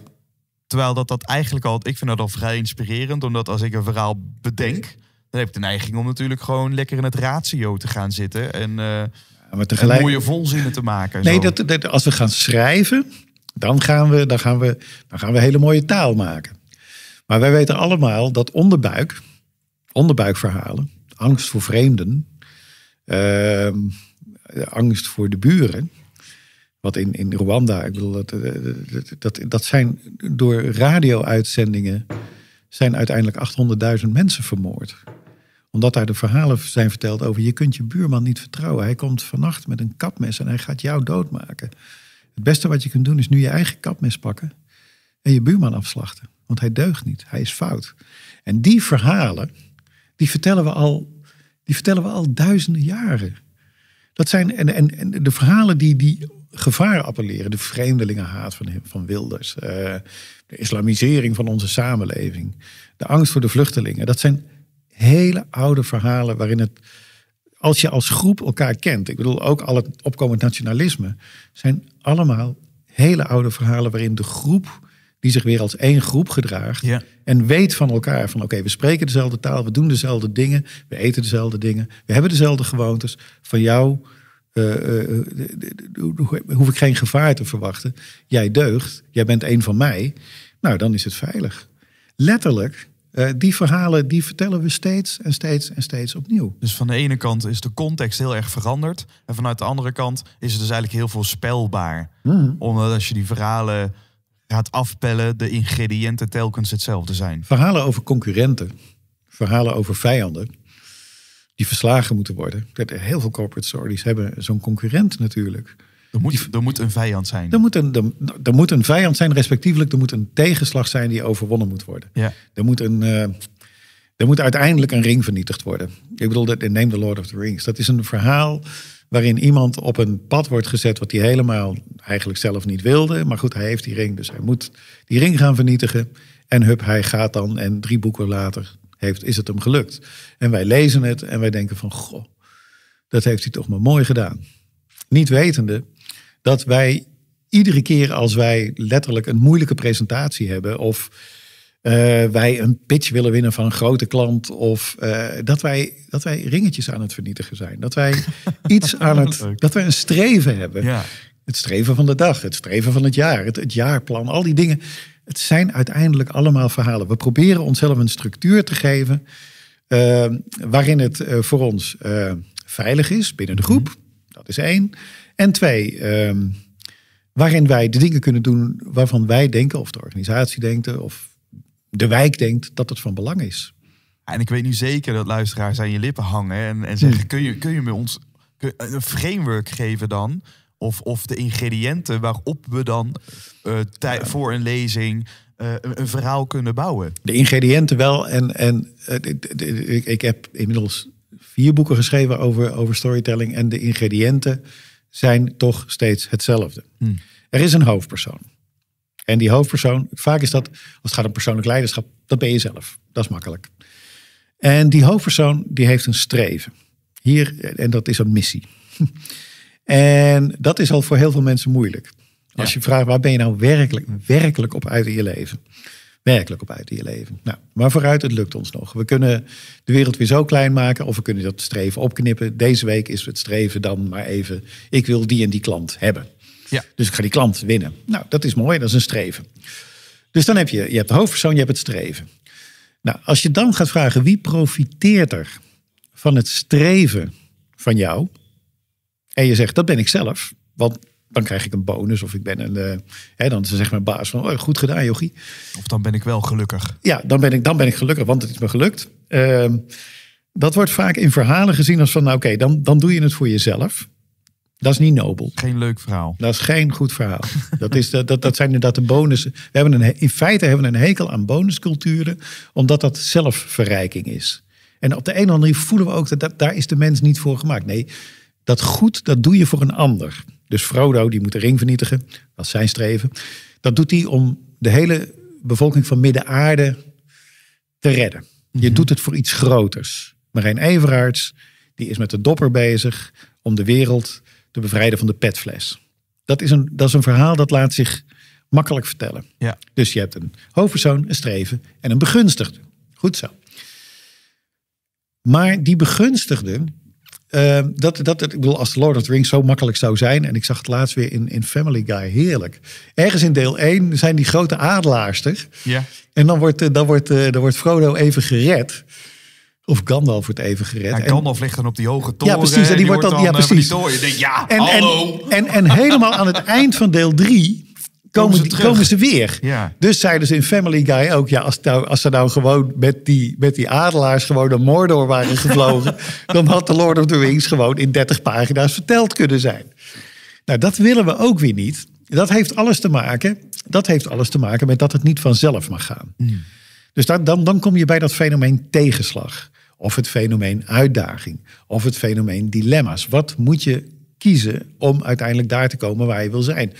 Terwijl dat, dat eigenlijk al, ik vind dat al vrij inspirerend, omdat als ik een verhaal bedenk, dan heb ik de neiging om natuurlijk gewoon lekker in het ratio te gaan zitten en, eh, maar tegelijk... mooie volzinnen te maken. Nee, dat, dat, als we gaan schrijven, dan gaan, we, dan, gaan we, dan gaan we hele mooie taal maken. Maar wij weten allemaal dat onderbuik, onderbuikverhalen, angst voor vreemden, ehm, angst voor de buren, wat in, in Rwanda, ik bedoel, dat, dat, dat zijn door radio-uitzendingen zijn uiteindelijk 800.000 mensen vermoord. Omdat daar de verhalen zijn verteld over je kunt je buurman niet vertrouwen. Hij komt vannacht met een kapmes en hij gaat jou doodmaken. Het beste wat je kunt doen is nu je eigen kapmes pakken en je buurman afslachten. Want hij deugt niet, hij is fout. En die verhalen, die vertellen we al, die vertellen we al duizenden jaren. Dat zijn, en, en, en de verhalen die, die gevaar appelleren. De vreemdelingenhaat van, van Wilders. Eh, de islamisering van onze samenleving. De angst voor de vluchtelingen. Dat zijn hele oude verhalen waarin het... Als je als groep elkaar kent. Ik bedoel, ook al het opkomend nationalisme. Zijn allemaal hele oude verhalen waarin de groep die zich weer als één groep gedraagt. En weet van elkaar van oké, we spreken dezelfde taal, we doen dezelfde dingen, we eten dezelfde dingen, we hebben dezelfde gewoontes. Van jou eh, eh, eh, hoef ik geen gevaar te verwachten. Jij deugt, jij bent een van mij. Nou, dan is het veilig. Letterlijk, die verhalen die vertellen we steeds en steeds en steeds opnieuw. Dus van de ene kant is de context heel erg veranderd. En vanuit de andere kant is het dus eigenlijk heel voorspelbaar. Mm. Omdat als je die verhalen gaat afpellen, de ingrediënten telkens hetzelfde zijn. Verhalen over concurrenten, verhalen over vijanden die verslagen moeten worden. Heel veel corporate stories hebben zo'n concurrent natuurlijk. Er moet, er moet een vijand zijn. Er moet een, er, moet een vijand zijn, respectievelijk. Er moet een tegenslag zijn die overwonnen moet worden. Ja. Er, moet een, uh, er moet uiteindelijk een ring vernietigd worden. Ik bedoel, dat, neem The Lord of the Rings. Dat is een verhaal waarin iemand op een pad wordt gezet... wat hij helemaal eigenlijk zelf niet wilde. Maar goed, hij heeft die ring, dus hij moet die ring gaan vernietigen. En hup, hij gaat dan en drie boeken later heeft, is het hem gelukt. En wij lezen het en wij denken van, goh, dat heeft hij toch maar mooi gedaan. Niet wetende dat wij iedere keer als wij letterlijk een moeilijke presentatie hebben of eh, wij een pitch willen winnen van een grote klant of eh, dat, wij, dat wij ringetjes aan het vernietigen zijn. Dat wij iets aan het, dat wij een streven hebben. Ja. Het streven van de dag, het streven van het jaar, het, jaarplan, al die dingen. Het zijn uiteindelijk allemaal verhalen. We proberen onszelf een structuur te geven ehm, waarin het eh, voor ons eh, veilig is binnen de mhm. groep. Dat is één. En twee, ehm, waarin wij de dingen kunnen doen waarvan wij denken, of de organisatie denkt, eh, of de wijk denkt dat het van belang is. En ik weet nu zeker dat luisteraars aan je lippen hangen en, en zeggen: hmm. kun, je, kun je me ons een framework geven dan? Of, of de ingrediënten waarop we dan eh, voor een lezing eh, een, verhaal kunnen bouwen. De ingrediënten wel. En, en eh, ik, ik heb inmiddels vier boeken geschreven over, over storytelling. En de ingrediënten zijn toch steeds hetzelfde. Hmm. Er is een hoofdpersoon. En die hoofdpersoon, vaak is dat, als het gaat om persoonlijk leiderschap, dat ben je zelf. Dat is makkelijk. En die hoofdpersoon, die heeft een streven. Hier, en dat is een missie. En dat is al voor heel veel mensen moeilijk. Als je vraagt waar ben je nou werkelijk, werkelijk op uit in je leven? Werkelijk op uit in je leven. Nou, maar vooruit, het lukt ons nog. We kunnen de wereld weer zo klein maken of we kunnen dat streven opknippen. Deze week is het streven dan maar even, ik wil die en die klant hebben. Ja. Dus ik ga die klant winnen. Nou, dat is mooi, dat is een streven. Dus dan heb je, je hebt de hoofdpersoon, je hebt het streven. Nou, als je dan gaat vragen wie profiteert er van het streven van jou, en je zegt dat ben ik zelf, want dan krijg ik een bonus of ik ben een, uh, hè, dan zegt mijn baas van oh, goed gedaan yogi. Of dan ben ik wel gelukkig. Ja, dan ben ik, dan ben ik gelukkig, want het is me gelukt. Ehm, dat wordt vaak in verhalen gezien als van nou oké, dan, dan doe je het voor jezelf. Dat is niet nobel. Geen leuk verhaal. Dat is geen goed verhaal. dat, is, dat, dat, dat zijn inderdaad de bonussen. We hebben een, in feite hebben we een hekel aan bonusculturen, omdat dat zelfverrijking is. En op de een of andere manier voelen we ook dat, dat daar is de mens niet voor gemaakt. Nee, dat goed, dat doe je voor een ander. Dus Frodo, die moet de ring vernietigen. Dat is zijn streven. Dat doet hij om de hele bevolking van Midden-Aarde te redden. Je mhm. doet het voor iets groters. Marijn Everaerts, die is met de dopper bezig om de wereld te bevrijden van de petfles. Dat is een, dat is een verhaal dat laat zich makkelijk vertellen. Ja. Dus je hebt een hoofdpersoon, een streven en een begunstigde. Goed zo. Maar die begunstigde, Ehm, dat, dat, ik bedoel, als The Lord of the Rings zo makkelijk zou zijn. En ik zag het laatst weer in, in Family Guy. Heerlijk. Ergens in deel 1 zijn die grote adelaarster. Ja. En dan wordt, eh, dan, wordt, eh, dan wordt Frodo even gered. Of Gandalf wordt even gered. Gandalf ligt dan op die hoge toren. Ja, precies. En die, wordt dan, dan ja, precies. Die toren. ja, hallo. En, en, en helemaal aan het eind van deel 3 komen, ze, komen ze weer. Dus zeiden ze in Family Guy ook, ja, als, nou- als ze nou gewoon met die, met die adelaars gewoon naar Mordor waren gevlogen, dan had de Lord of the Rings gewoon in 30 pagina's verteld kunnen zijn. Nou, dat willen we ook weer niet. Dat heeft alles te maken, dat heeft alles te maken met dat het niet vanzelf mag gaan. Mm. Dus dan dan, dan kom je bij dat fenomeen tegenslag. Of het fenomeen uitdaging. Of het fenomeen dilemma's. Wat moet je kiezen om uiteindelijk daar te komen waar je wil zijn?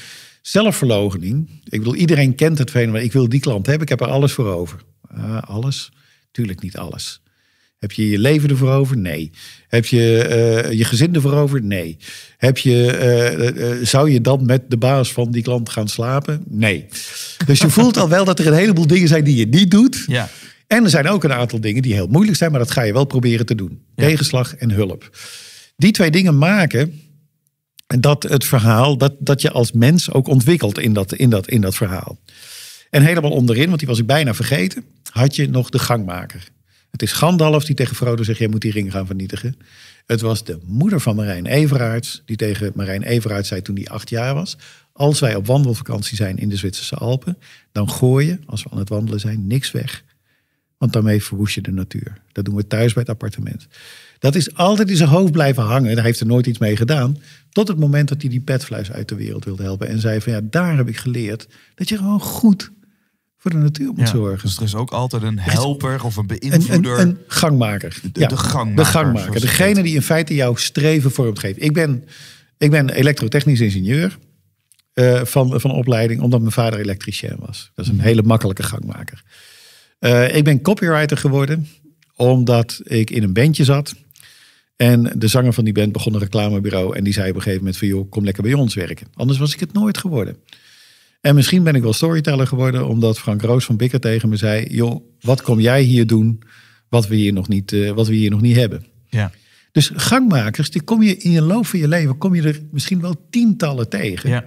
Zelfverloochening. Ik bedoel, iedereen kent het fenomeen. Ik wil die klant hebben. Ik heb er alles voor over. Eh, alles? Tuurlijk niet alles. Heb je je leven ervoor over? Nee. Heb je eh, je gezin ervoor over? Nee. Heb je, eh, zou je dan met de baas van die klant gaan slapen? Nee. Dus je voelt al wel dat er een heleboel dingen zijn die je niet doet. Ja. En er zijn ook een aantal dingen die heel moeilijk zijn, maar dat ga je wel proberen te doen. Ja. Tegenslag en hulp. Die twee dingen maken dat het verhaal, dat, dat je als mens ook ontwikkelt in dat, in, dat, in dat verhaal. En helemaal onderin, want die was ik bijna vergeten, had je nog de gangmaker. Het is Gandalf die tegen Frodo zegt, jij moet die ring gaan vernietigen. Het was de moeder van Marijn Everaerts, die tegen Marijn Everaerts zei toen hij acht jaar was. Als wij op wandelvakantie zijn in de Zwitserse Alpen, dan gooi je, als we aan het wandelen zijn, niks weg. Want daarmee verwoest je de natuur. Dat doen we thuis bij het appartement. Dat is altijd in zijn hoofd blijven hangen. Hij heeft er nooit iets mee gedaan. Tot het moment dat hij die petfluis uit de wereld wilde helpen. En zei van ja, daar heb ik geleerd dat je gewoon goed voor de natuur moet zorgen. Dus er is ook altijd een helper of een beïnvloeder. Een, een, gangmaker. De, gangmaker. De gangmaker. Degene die in feite jouw streven vormgeeft. Ik ben, ik ben elektrotechnisch ingenieur. Eh, van, van opleiding, omdat mijn vader elektricien was. Dat is een hele makkelijke gangmaker. Eh, ik ben copywriter geworden, omdat ik in een bandje zat. En de zanger van die band begon een reclamebureau. En die zei op een gegeven moment van joh, kom lekker bij ons werken. Anders was ik het nooit geworden. En misschien ben ik wel storyteller geworden. Omdat Frank Roos van Bikker tegen me zei. Joh, wat kom jij hier doen wat we hier nog niet, eh, wat we hier nog niet hebben. Ja. Dus gangmakers, die kom je in je loop van je leven, kom je er misschien wel tientallen tegen. Ja.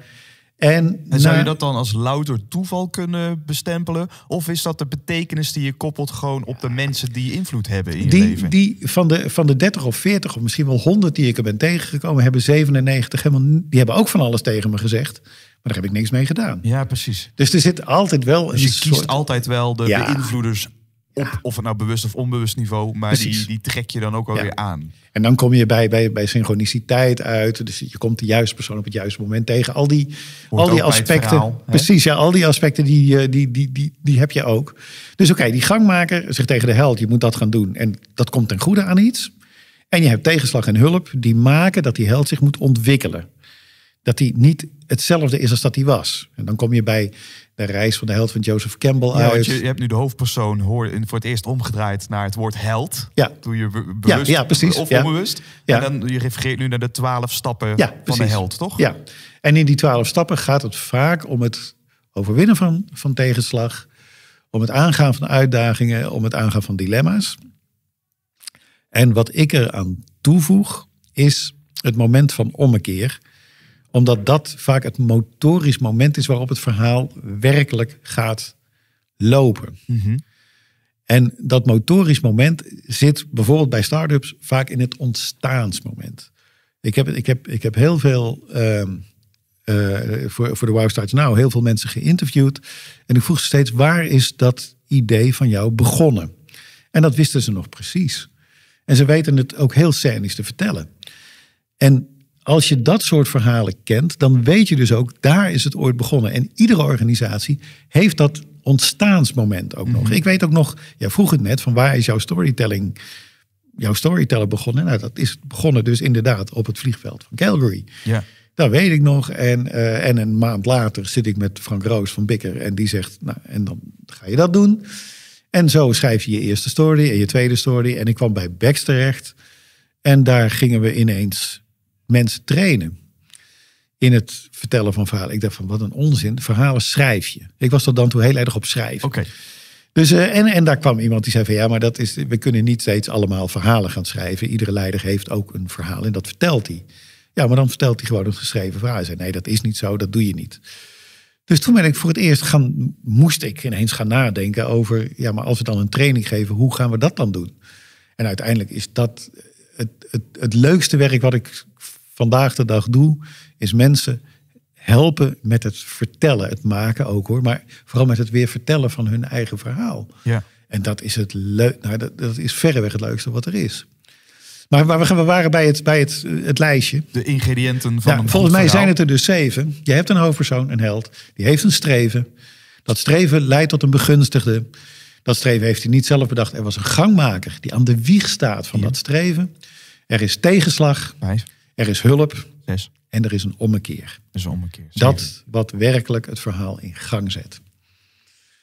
En, zou je dat dan als louter toeval kunnen bestempelen? Of is dat de betekenis die je koppelt gewoon op de mensen die invloed hebben in je die, leven? Die van de, van de 30 of 40 of misschien wel 100 die ik er ben tegengekomen, hebben 97 helemaal, die hebben ook van alles tegen me gezegd. Maar daar heb ik niks mee gedaan. Ja, precies. Dus er zit altijd wel een dus je kiest soort... altijd wel de beïnvloeders op, of het nou bewust of onbewust niveau, maar die, die trek je dan ook alweer ja. aan. En dan kom je bij, bij, bij synchroniciteit uit. Dus je komt de juiste persoon op het juiste moment tegen. Al die, al die aspecten. precies, ja, al die aspecten die, eh, die, die, die, die heb je ook. Dus oké, okay, die gangmaker zich tegen de held: je moet dat gaan doen. En dat komt ten goede aan iets. En je hebt tegenslag en hulp die maken dat die held zich moet ontwikkelen dat hij niet hetzelfde is als dat hij was. En dan kom je bij de reis van de held van Joseph Campbell uit. Je, je, hebt nu de hoofdpersoon hoor, voor het eerst omgedraaid naar het woord held. Ja. Doe je bewust precies. of onbewust. En dan, je refereert nu naar de twaalf stappen van de held, toch? Ja, en in die twaalf stappen gaat het vaak om het overwinnen van, van tegenslag... om het aangaan van uitdagingen, om het aangaan van dilemma's. En wat ik eraan toevoeg is het moment van ommekeer omdat dat vaak het motorisch moment is waarop het verhaal werkelijk gaat lopen. Mhm. En dat motorisch moment zit bijvoorbeeld bij startups vaak in het ontstaansmoment. Ik heb, ik heb, ik heb heel veel ehm, eh, voor, voor de Wow Starts nou heel veel mensen geïnterviewd. En ik vroeg steeds, waar is dat idee van jou begonnen? En dat wisten ze nog precies. En ze weten het ook heel scenisch te vertellen. En als je dat soort verhalen kent, dan weet je dus ook, daar is het ooit begonnen. En iedere organisatie heeft dat ontstaansmoment ook nog. Mhm. Ik weet ook nog, jij vroeg het net, van waar is jouw storytelling, jouw storyteller begonnen? Nou, dat is begonnen dus inderdaad op het vliegveld van Calgary. Ja. Dat weet ik nog. En, eh, en een maand later zit ik met Frank Roos van Bikker en die zegt, nou, en dan ga je dat doen. En zo schrijf je je eerste story en je tweede story. En ik kwam bij Bex terecht. En daar gingen we ineens mensen trainen in het vertellen van verhalen. Ik dacht van wat een onzin. Verhalen schrijf je. Ik was tot dan toe heel erg op schrijven. Oké. Dus, eh, en, en daar kwam iemand die zei van ja, maar dat is, we kunnen niet steeds allemaal verhalen gaan schrijven. Iedere leider heeft ook een verhaal en dat vertelt hij. Ja, maar dan vertelt hij gewoon een geschreven verhaal. Hij zei nee, dat is niet zo, dat doe je niet. Dus toen ben ik voor het eerst gaan, moest ik ineens gaan nadenken over, ja, maar als we dan een training geven, hoe gaan we dat dan doen? En uiteindelijk is dat het, het, het leukste werk wat ik vandaag de dag doe, is mensen helpen met het vertellen, het maken ook hoor, maar vooral met het weer vertellen van hun eigen verhaal. Ja. En dat is het leuk, nou, dat, dat is verreweg het leukste wat er is. Maar, maar we, waren bij, het, bij het, eh, het lijstje. De ingrediënten van nou, een Volgens mij zijn het er dus zeven. Je hebt een hoofdpersoon, een held. Die heeft een streven. Dat streven leidt tot een begunstigde. Dat streven heeft hij niet zelf bedacht. Er was een gangmaker die aan de wieg staat van dat streven. Er is tegenslag. Er is hulp Zes. en er is een ommekeer. een ommekeer. Dat wat werkelijk het verhaal in gang zet.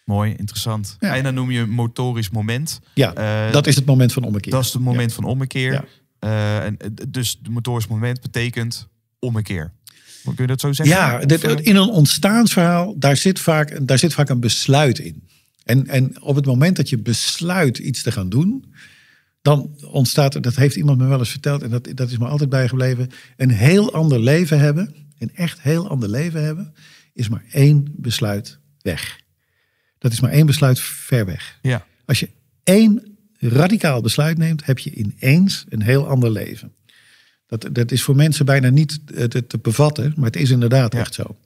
Mooi, interessant. Ja. En dan noem je motorisch moment. Ja, eh, dat is het moment van ommekeer. Dat is het moment van ommekeer. Eh, en, eh, dus het motorisch moment betekent ommekeer. Kun je dat zo zeggen? Ja, dit, in een ontstaansverhaal, daar zit vaak, daar zit vaak een besluit in. En, en op het moment dat je besluit iets te gaan doen, dan ontstaat, dat heeft iemand me wel eens verteld en dat, dat is me altijd bijgebleven, een heel ander leven hebben, een echt heel ander leven hebben, is maar één besluit weg. Dat is maar één besluit ver weg. Ja. Als je één radicaal besluit neemt, heb je ineens een heel ander leven. Dat, dat is voor mensen bijna niet te, te bevatten, maar het is inderdaad echt zo.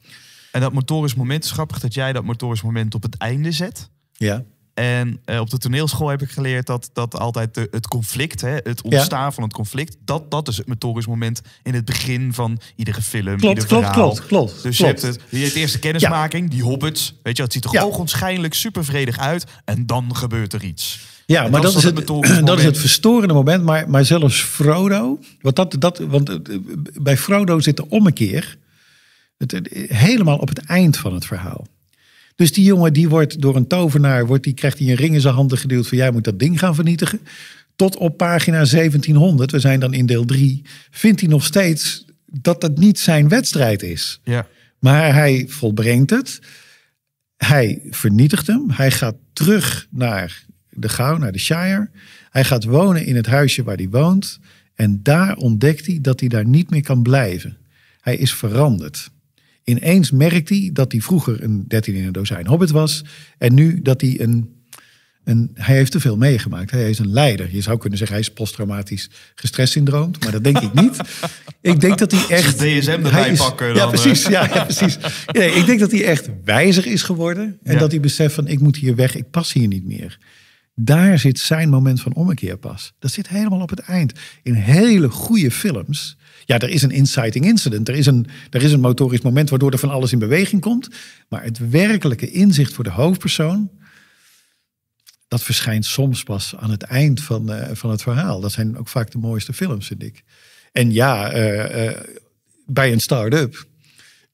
En dat motorisch moment, is grappig dat jij dat motorisch moment op het einde zet. Ja. En eh, op de toneelschool heb ik geleerd dat, dat altijd de, het conflict, hè, het ontstaan van het conflict, dat, dat is het motorisch moment in het begin van iedere film. Klopt, ieder klopt, verhaal. klopt, klopt. Dus klopt. Je, hebt het, je de eerste kennismaking, die hobbits, weet je, het ziet er ja. supervredig super uit. En dan gebeurt er iets. Ja, maar dat, is het, dat is het verstorende moment. Maar, maar zelfs Frodo, want, dat, dat, want eh, bij Frodo zit de ommekeer het, helemaal op het eind van het verhaal. Dus die jongen die wordt door een tovenaar, wordt, die krijgt hij een ring in zijn handen geduwd van jij moet dat ding gaan vernietigen. Tot op pagina 1700, we zijn dan in deel 3, vindt hij nog steeds dat dat niet zijn wedstrijd is. Ja. Maar hij volbrengt het. Hij vernietigt hem. Hij gaat terug naar de gauw, naar de Shire. Hij gaat wonen in het huisje waar hij woont. En daar ontdekt hij dat hij daar niet meer kan blijven. Hij is veranderd ineens merkt hij dat hij vroeger een 13 in een dozijn hobbit was. En nu dat hij een. een hij heeft te veel meegemaakt. Hij is een leider. Je zou kunnen zeggen, hij is posttraumatisch gestressyndroomd. Maar dat denk ik niet. Ik denk dat hij echt. DSM erbij pakken. Dan, eh. ja, precies. Ja, precies. Nee, ik denk dat hij echt wijzer is geworden. En dat hij beseft van ik moet hier weg, ik pas hier niet meer. Daar zit zijn moment van ommekeer pas. Dat zit helemaal op het eind. In hele goede films ja, er is een inciting incident. Er is een, er is een motorisch moment waardoor er van alles in beweging komt. Maar het werkelijke inzicht voor de hoofdpersoon. Dat verschijnt soms pas aan het eind van, eh, van het verhaal. Dat zijn ook vaak de mooiste films, vind ik. En ja, eh, eh, bij een start-up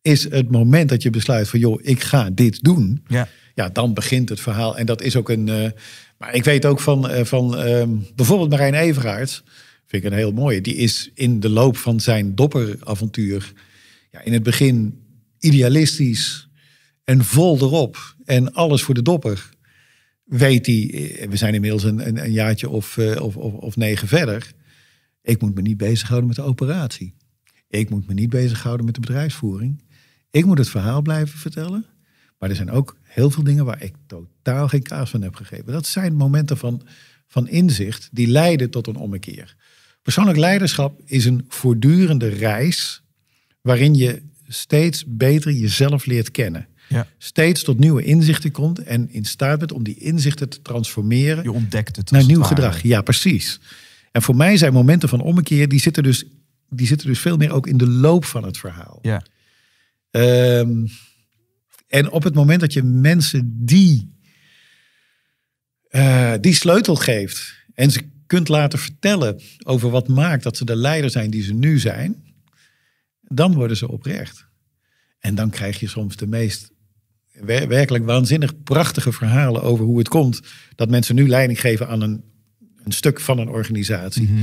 is het moment dat je besluit van joh, ik ga dit doen. Ja, ja dan begint het verhaal. En dat is ook een. maar ik weet ook van, van ehm, bijvoorbeeld Marijn Everaerts. Vind ik een heel mooie. Die is in de loop van zijn dopperavontuur ja, in het begin idealistisch en vol erop. En alles voor de dopper. Weet hij, eh, we zijn inmiddels een, een, jaartje eh, of, of, of, negen verder. Ik moet me niet bezighouden met de operatie. Ik moet me niet bezighouden met de bedrijfsvoering. Ik moet het verhaal blijven vertellen. Maar er zijn ook heel veel dingen waar ik totaal geen kaas van heb gegeven. Dat zijn momenten van, van inzicht die leiden tot een ommekeer. Persoonlijk leiderschap is een voortdurende reis waarin je steeds beter jezelf leert kennen. Ja. Steeds tot nieuwe inzichten komt en in staat bent om die inzichten te transformeren. Je ontdekt het. Naar nieuw gedrag. Ja, precies. En voor mij zijn momenten van ommekeer, die zitten dus, die zitten dus veel meer ook in de loop van het verhaal. Ja. Ehm, en op het moment dat je mensen die, eh, die sleutel geeft en ze kunt laten vertellen over wat maakt dat ze de leider zijn die ze nu zijn, dan worden ze oprecht. En dan krijg je soms de meest werkelijk waanzinnig prachtige verhalen over hoe het komt dat mensen nu leiding geven aan een, een stuk van een organisatie. Mhm.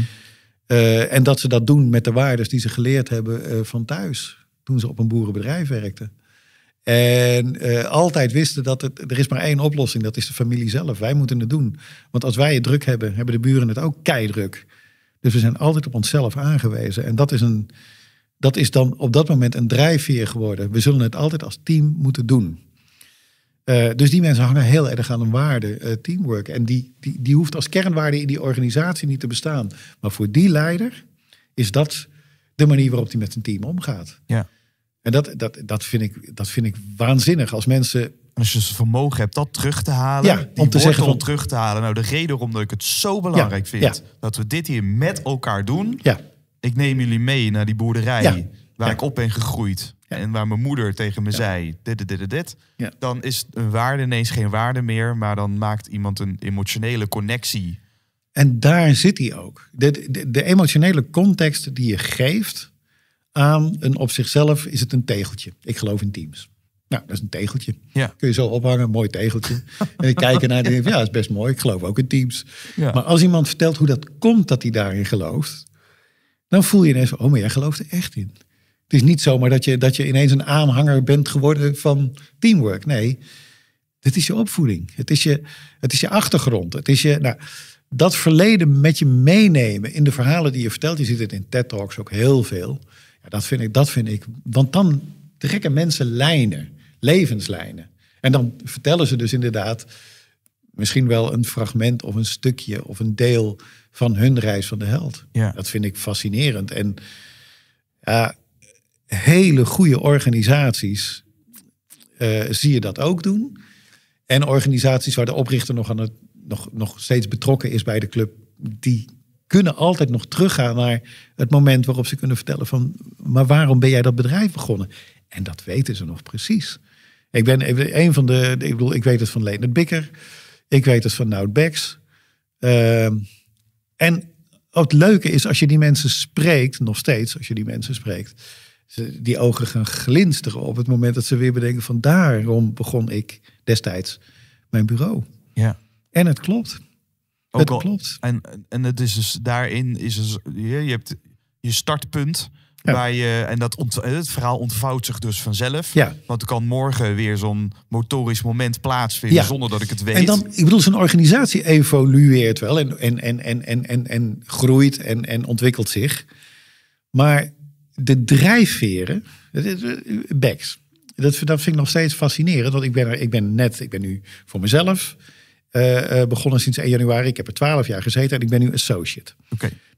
Eh, en dat ze dat doen met de waardes die ze geleerd hebben eh, van thuis toen ze op een boerenbedrijf werkten. En eh, altijd wisten dat er is maar één oplossing. Dat is de familie zelf. Wij moeten het doen. Want als wij het druk hebben, hebben de buren het ook keidruk. Dus we zijn altijd op onszelf aangewezen. En dat is, een, dat is dan op dat moment een drijfveer geworden. We zullen het altijd als team moeten doen. Eh, dus die mensen hangen heel erg aan een waarde, eh, teamwork. En die, die, die hoeft als kernwaarde in die organisatie niet te bestaan. Maar voor die leider is dat de manier waarop hij met zijn team omgaat. Ja. En dat, dat, dat, vind ik, dat vind ik waanzinnig als mensen. Als je het vermogen hebt dat terug te halen, om te zeggen van... terug te halen. Nou, de reden waarom ik het zo belangrijk vind dat we dit hier met elkaar doen. Ja. Ik neem jullie mee naar die boerderij waar ik op ben gegroeid. En waar mijn moeder tegen me zei: dit, dit, dit, dit. Dan is een waarde ineens geen waarde meer, maar dan maakt iemand een emotionele connectie. En daar zit hij ook. de, de emotionele context die je geeft, aan een op zichzelf is het een tegeltje. Ik geloof in teams. Nou, dat is een tegeltje. Ja. Kun je zo ophangen, mooi tegeltje. en ik kijk ernaar en ja, dat is best mooi. Ik geloof ook in teams. Maar als iemand vertelt hoe dat komt dat hij daarin gelooft, dan voel je ineens, oh, maar jij gelooft er echt in. Het is niet zomaar dat je, dat je ineens een aanhanger bent geworden van teamwork. Nee, het is je opvoeding. Het is je, het is je achtergrond. Het is je, nou, dat verleden met je meenemen in de verhalen die je vertelt. Je ziet het in TED Talks ook heel veel dat, vind ik, dat vind ik. Want dan trekken mensen lijnen, levenslijnen. En dan vertellen ze dus inderdaad misschien wel een fragment of een stukje of een deel van hun reis van de held. Ja. Dat vind ik fascinerend. En hele goede organisaties eh, zie je dat ook doen. En organisaties waar de oprichter nog, aan het, nog, nog steeds betrokken is bij de club, die kunnen altijd nog teruggaan naar het moment waarop ze kunnen vertellen van, maar waarom ben jij dat bedrijf begonnen? En dat weten ze nog precies. Ik ben een van de, ik bedoel, ik weet het van Leonard Bikker, ik weet het van Noud Beks. Ehm, en het leuke is, als je die mensen spreekt, nog steeds, als je die mensen spreekt, die ogen gaan glinsteren op het moment dat ze weer bedenken van daarom begon ik destijds mijn bureau. Ja. En het klopt. Ook dat klopt. en, en het is dus daarin is je, je hebt je startpunt. Waar je, eh, en dat ont, het verhaal ontvouwt zich dus vanzelf. Ja. Want er kan morgen weer zo'n motorisch moment plaatsvinden zonder dat ik het weet. En dan, ik bedoel, zo'n organisatie evolueert wel en, en, en, en, en, en, en groeit en, en ontwikkelt zich. Maar de drijfveren, eh, backs, dat, dat vind ik nog steeds fascinerend. Want ik ben, er, ik ben net, ik ben nu voor mezelf uh, begonnen sinds 1 januari. Ik heb er 12 jaar gezeten en ik ben nu associate.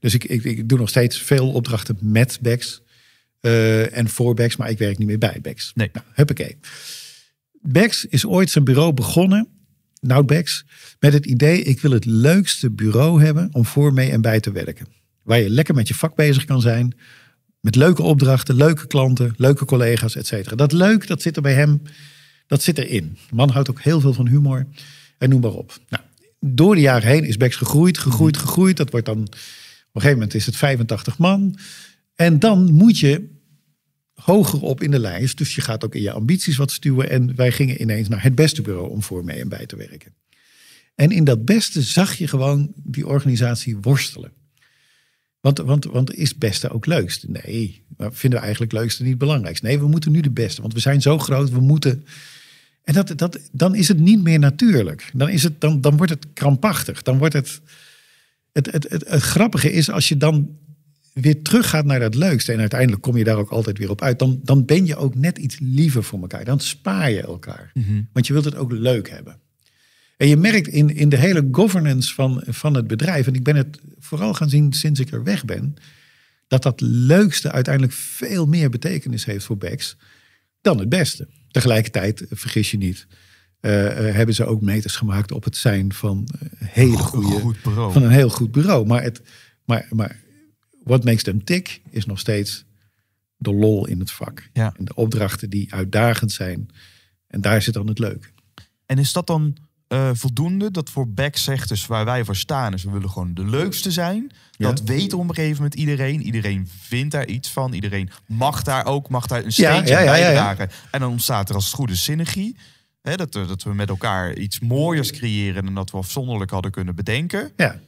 Dus ik, ik, ik, doe nog steeds veel opdrachten met backs eh, en voor backs, maar ik werk niet meer bij backs. Nee. Nou, huppakee. Bex is ooit zijn bureau begonnen, nou Bex, met het idee: ik wil het leukste bureau hebben om voor, mee en bij te werken. Waar je lekker met je vak bezig kan zijn. Met leuke opdrachten, leuke klanten, leuke collega's, et cetera. Dat leuk, dat zit er bij hem, dat zit erin. man houdt ook heel veel van humor en noem maar op. Nou, door de jaren heen is Bex gegroeid, gegroeid, mhm. gegroeid. Dat wordt dan, op een gegeven moment is het 85 man. En dan moet je hoger op in de lijst. Dus je gaat ook in je ambities wat stuwen. En wij gingen ineens naar het beste bureau om voor mee en bij te werken. En in dat beste zag je gewoon die organisatie worstelen. Want, want, want is beste ook leukste? Nee, vinden we eigenlijk leukste niet belangrijkst. belangrijkste? Nee, we moeten nu de beste, want we zijn zo groot, we moeten en dat, dat, dan is het niet meer natuurlijk. Dan, is het, dan, dan wordt het krampachtig. Dan wordt het het, het, het, grappige is als je dan weer teruggaat naar dat leukste. En uiteindelijk kom je daar ook altijd weer op uit. Dan, dan ben je ook net iets liever voor elkaar. Dan spaar je elkaar. Mhm. Want je wilt het ook leuk hebben. En je merkt in, in de hele governance van, van het bedrijf. En ik ben het vooral gaan zien sinds ik er weg ben. Dat dat leukste uiteindelijk veel meer betekenis heeft voor Bex dan het beste. Tegelijkertijd, eh, vergis je niet, eh, eh, hebben ze ook meters gemaakt op het zijn van, hele goede, goed bureau. van een heel goed bureau. Maar, het, maar, maar what makes them tik is nog steeds de lol in het vak. Ja. En de opdrachten die uitdagend zijn. En daar zit dan het leuke. En is dat dan eh, voldoende dat voor Beck zegt dus waar wij voor staan is we willen gewoon de leukste zijn. Dat weet op een gegeven moment iedereen. Iedereen vindt daar iets van. Iedereen mag daar ook, mag daar een steentje ja, ja, bijdragen. En dan ontstaat er als het goede synergie. Hè, dat, eh, dat we met elkaar iets mooiers creëren dan dat we afzonderlijk hadden kunnen bedenken. Ja.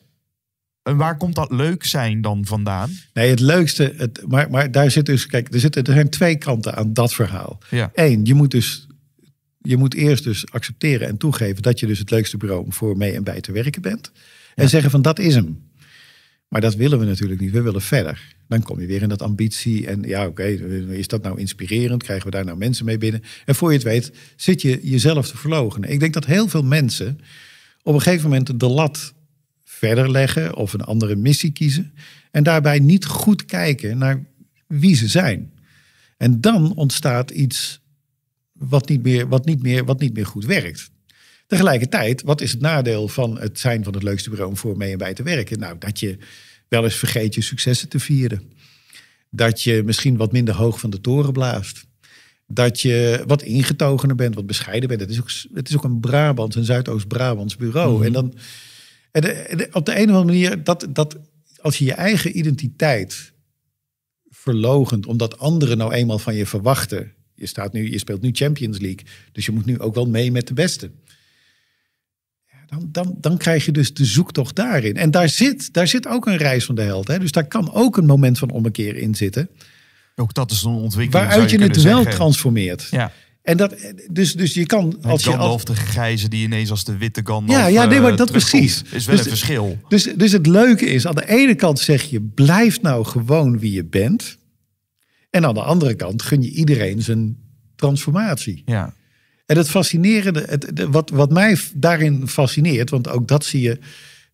En waar komt dat leuk zijn dan vandaan? Nee, het leukste, het, maar, maar daar zit dus, kijk, er, zitten, er zijn twee kanten aan dat verhaal. Ja. Eén, je moet dus je moet eerst dus accepteren en toegeven dat je dus het leukste bureau voor mee en bij te werken bent. En zeggen van dat is hem. Maar dat willen we natuurlijk niet. We willen verder. Dan kom je weer in dat ambitie. En ja, oké, is dat nou inspirerend? Krijgen we daar nou mensen mee binnen? En voor je het weet, zit je jezelf te verlogen. Ik denk dat heel veel mensen op een gegeven moment de lat verder leggen of een andere missie kiezen. En daarbij niet goed kijken naar wie ze zijn. En dan ontstaat iets wat niet meer, wat niet meer, wat niet meer goed werkt. Tegelijkertijd, wat is het nadeel van het zijn van het leukste bureau om voor mee en bij te werken? Nou, dat je wel eens vergeet je successen te vieren. Dat je misschien wat minder hoog van de toren blaast. Dat je wat ingetogener bent, wat bescheiden bent. Het is ook, het is ook een Brabants, een Zuidoost-Brabants bureau. Mhm. En dan en op de een of andere manier, dat, dat, als je je eigen identiteit verlogend, omdat anderen nou eenmaal van je verwachten je, staat nu, je speelt nu Champions League. Dus je moet nu ook wel mee met de beste. dan, dan, dan krijg je dus de zoektocht daarin. En daar zit, daar zit ook een reis van de held. Hè? Dus daar kan ook een moment van ommekeer in zitten. Ook dat is een ontwikkeling. Waaruit je, je het wel transformeert. Ja. En dat, dus, dus je kan als je. Gandalf, de grijze die ineens als de witte kan. Ja, ja nee, maar eh, dat precies. Is wel dus een verschil. Dus, dus het leuke is, aan de ene kant zeg je: blijf nou gewoon wie je bent. En aan de andere kant gun je iedereen zijn transformatie. Ja. En het fascinerende, het, wat, wat mij daarin fascineert, want ook dat zie je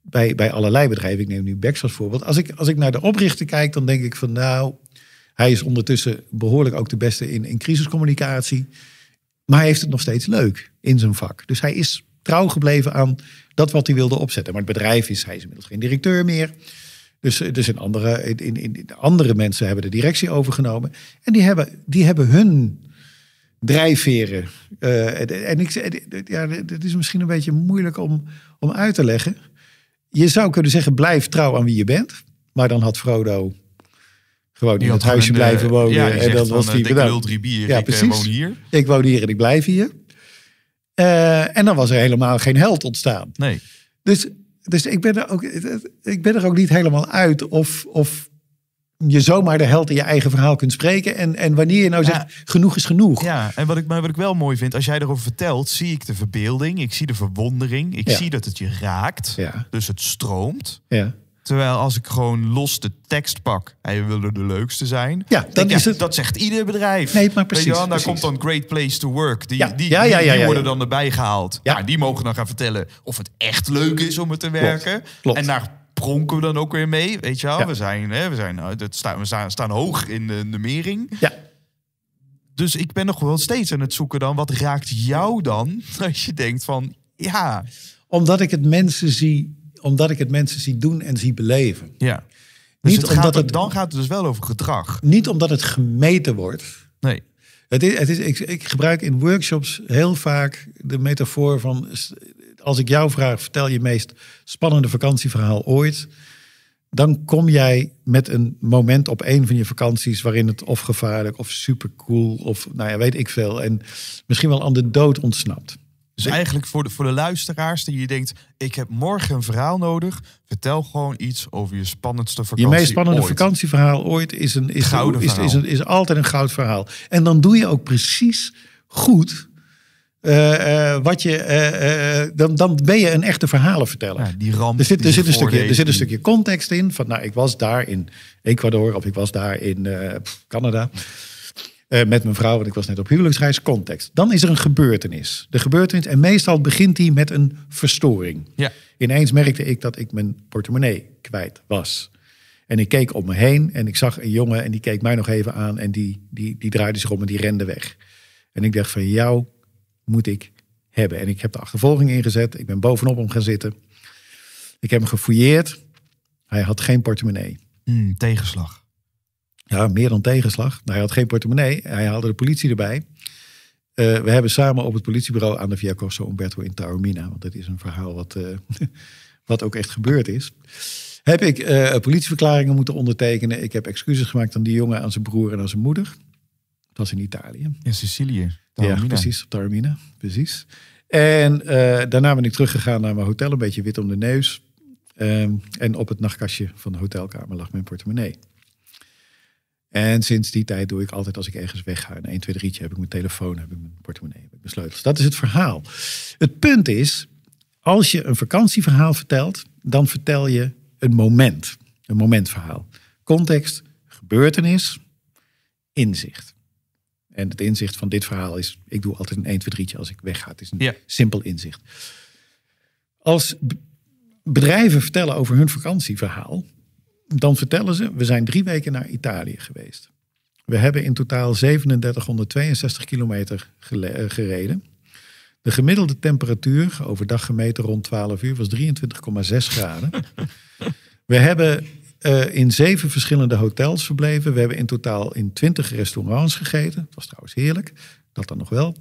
bij, bij allerlei bedrijven. Ik neem nu Bex als voorbeeld. Als ik, als ik naar de oprichter kijk, dan denk ik van nou, hij is ondertussen behoorlijk ook de beste in, in crisiscommunicatie. Maar hij heeft het nog steeds leuk in zijn vak. Dus hij is trouw gebleven aan dat wat hij wilde opzetten. Maar het bedrijf is, hij is inmiddels geen directeur meer. Dus er dus zijn andere, in, in, in, andere mensen hebben de directie overgenomen. En die hebben, die hebben hun drijfveren. Eh, en, ik, ja, dat is misschien een beetje moeilijk om, om uit te leggen. Je zou kunnen zeggen, blijf trouw aan wie je bent. Maar dan had Frodo gewoon in het huisje blijven wonen. en dan was die eh, ik wil drie ja, ik eh, precies. woon hier. Ik woon hier en ik blijf hier. en dan was er helemaal geen held ontstaan. Nee. Dus dus ik ben, er ook, ik ben er ook niet helemaal uit of, of je zomaar de held in je eigen verhaal kunt spreken. En, en wanneer je nou zegt, genoeg is genoeg. Ja, en wat ik, maar wat ik wel mooi vind, als jij erover vertelt, zie ik de verbeelding. Ik zie de verwondering. Ik zie dat het je raakt. Ja. Dus het stroomt. Ja. Terwijl als ik gewoon los de tekst pak, hij wilde de leukste zijn. Ja, dan is het... dat zegt ieder bedrijf. Nee, maar precies. Weet je wel, daar komt dan Great Place to Work. Die, die, die, worden dan erbij gehaald. Ja. die mogen dan gaan vertellen of het echt leuk is om er te werken. En daar pronken we dan ook weer mee. Weet je wel, we, zijn, hè, we, zijn, dat staan, we staan, hoog in de, nummering. mering. Ja. Dus ik ben nog wel steeds aan het zoeken dan, wat raakt jou dan? Als je denkt van, ja... Omdat ik het mensen zie omdat ik het mensen zie doen en zie beleven. Ja. niet dus omdat het, dan gaat het dus wel over gedrag. Niet omdat het gemeten wordt. Nee. Het is, het is, ik, ik gebruik in workshops heel vaak de metafoor van... als ik jou vraag, vertel je meest spannende vakantieverhaal ooit... dan kom jij met een moment op een van je vakanties... waarin het of gevaarlijk of supercool of nou ja, weet ik veel... en misschien wel aan de dood ontsnapt. Dus eigenlijk voor de, voor de luisteraars die je denkt, ik heb morgen een verhaal nodig. Vertel gewoon iets over je spannendste vakantie Je meest spannende vakantieverhaal ooit is, een, is, is, is, altijd een goud verhaal. En dan doe je ook precies goed eh, eh, wat je, eh, dan, dan ben je een echte verhalen Ja, die ramp. Er zit, er, zit een stukje, er zit een stukje context in. Van, nou, ik was daar in Ecuador of ik was daar in Canada. Eh, met mijn vrouw, want ik was net op huwelijksreis, context. Dan is er een gebeurtenis. De gebeurtenis, en meestal begint die met een verstoring. Ja. Ineens merkte ik dat ik mijn portemonnee kwijt was. En ik keek om me heen en ik zag een jongen en die keek mij nog even aan en die, die, die draaide zich om en die rende weg. En ik dacht van jou moet ik hebben. En ik heb de achtervolging ingezet. Ik ben bovenop hem gaan zitten. Ik heb hem gefouilleerd. Hij had geen portemonnee. Mm, tegenslag. Ja, meer dan tegenslag. Nou, hij had geen portemonnee. Hij haalde de politie erbij. Eh, we hebben samen op het politiebureau aan de Via Corso Umberto in Taormina, want dat is een verhaal wat, eh, wat ook echt gebeurd is, heb ik eh, politieverklaringen moeten ondertekenen. Ik heb excuses gemaakt aan die jongen, aan zijn broer en aan zijn moeder. Dat was in Italië. In Sicilië. Taormina. Ja, precies, op Taormina. Precies. En daarna ben ik teruggegaan naar mijn hotel, een beetje wit om de neus. Ehm, en op het nachtkastje van de hotelkamer lag mijn portemonnee. En sinds die tijd doe ik altijd als ik ergens wegga, een 1, 2, 3 heb ik mijn telefoon, heb ik mijn portemonnee, heb ik mijn sleutels. Dat is het verhaal. Het punt is, als je een vakantieverhaal vertelt, dan vertel je een moment. Een momentverhaal. Context, gebeurtenis, inzicht. En het inzicht van dit verhaal is, ik doe altijd een 1, 2, 3 als ik wegga. Het is een simpel inzicht. Als bedrijven vertellen over hun vakantieverhaal, dan vertellen ze, we zijn drie weken naar Italië geweest. We hebben in totaal 3762 kilometer eh, gereden. De gemiddelde temperatuur, overdag gemeten rond 12 uur, was 23,6 graden. We hebben eh, in zeven verschillende hotels verbleven. We hebben in totaal in 20 restaurants gegeten. Dat was trouwens heerlijk, dat dan nog wel.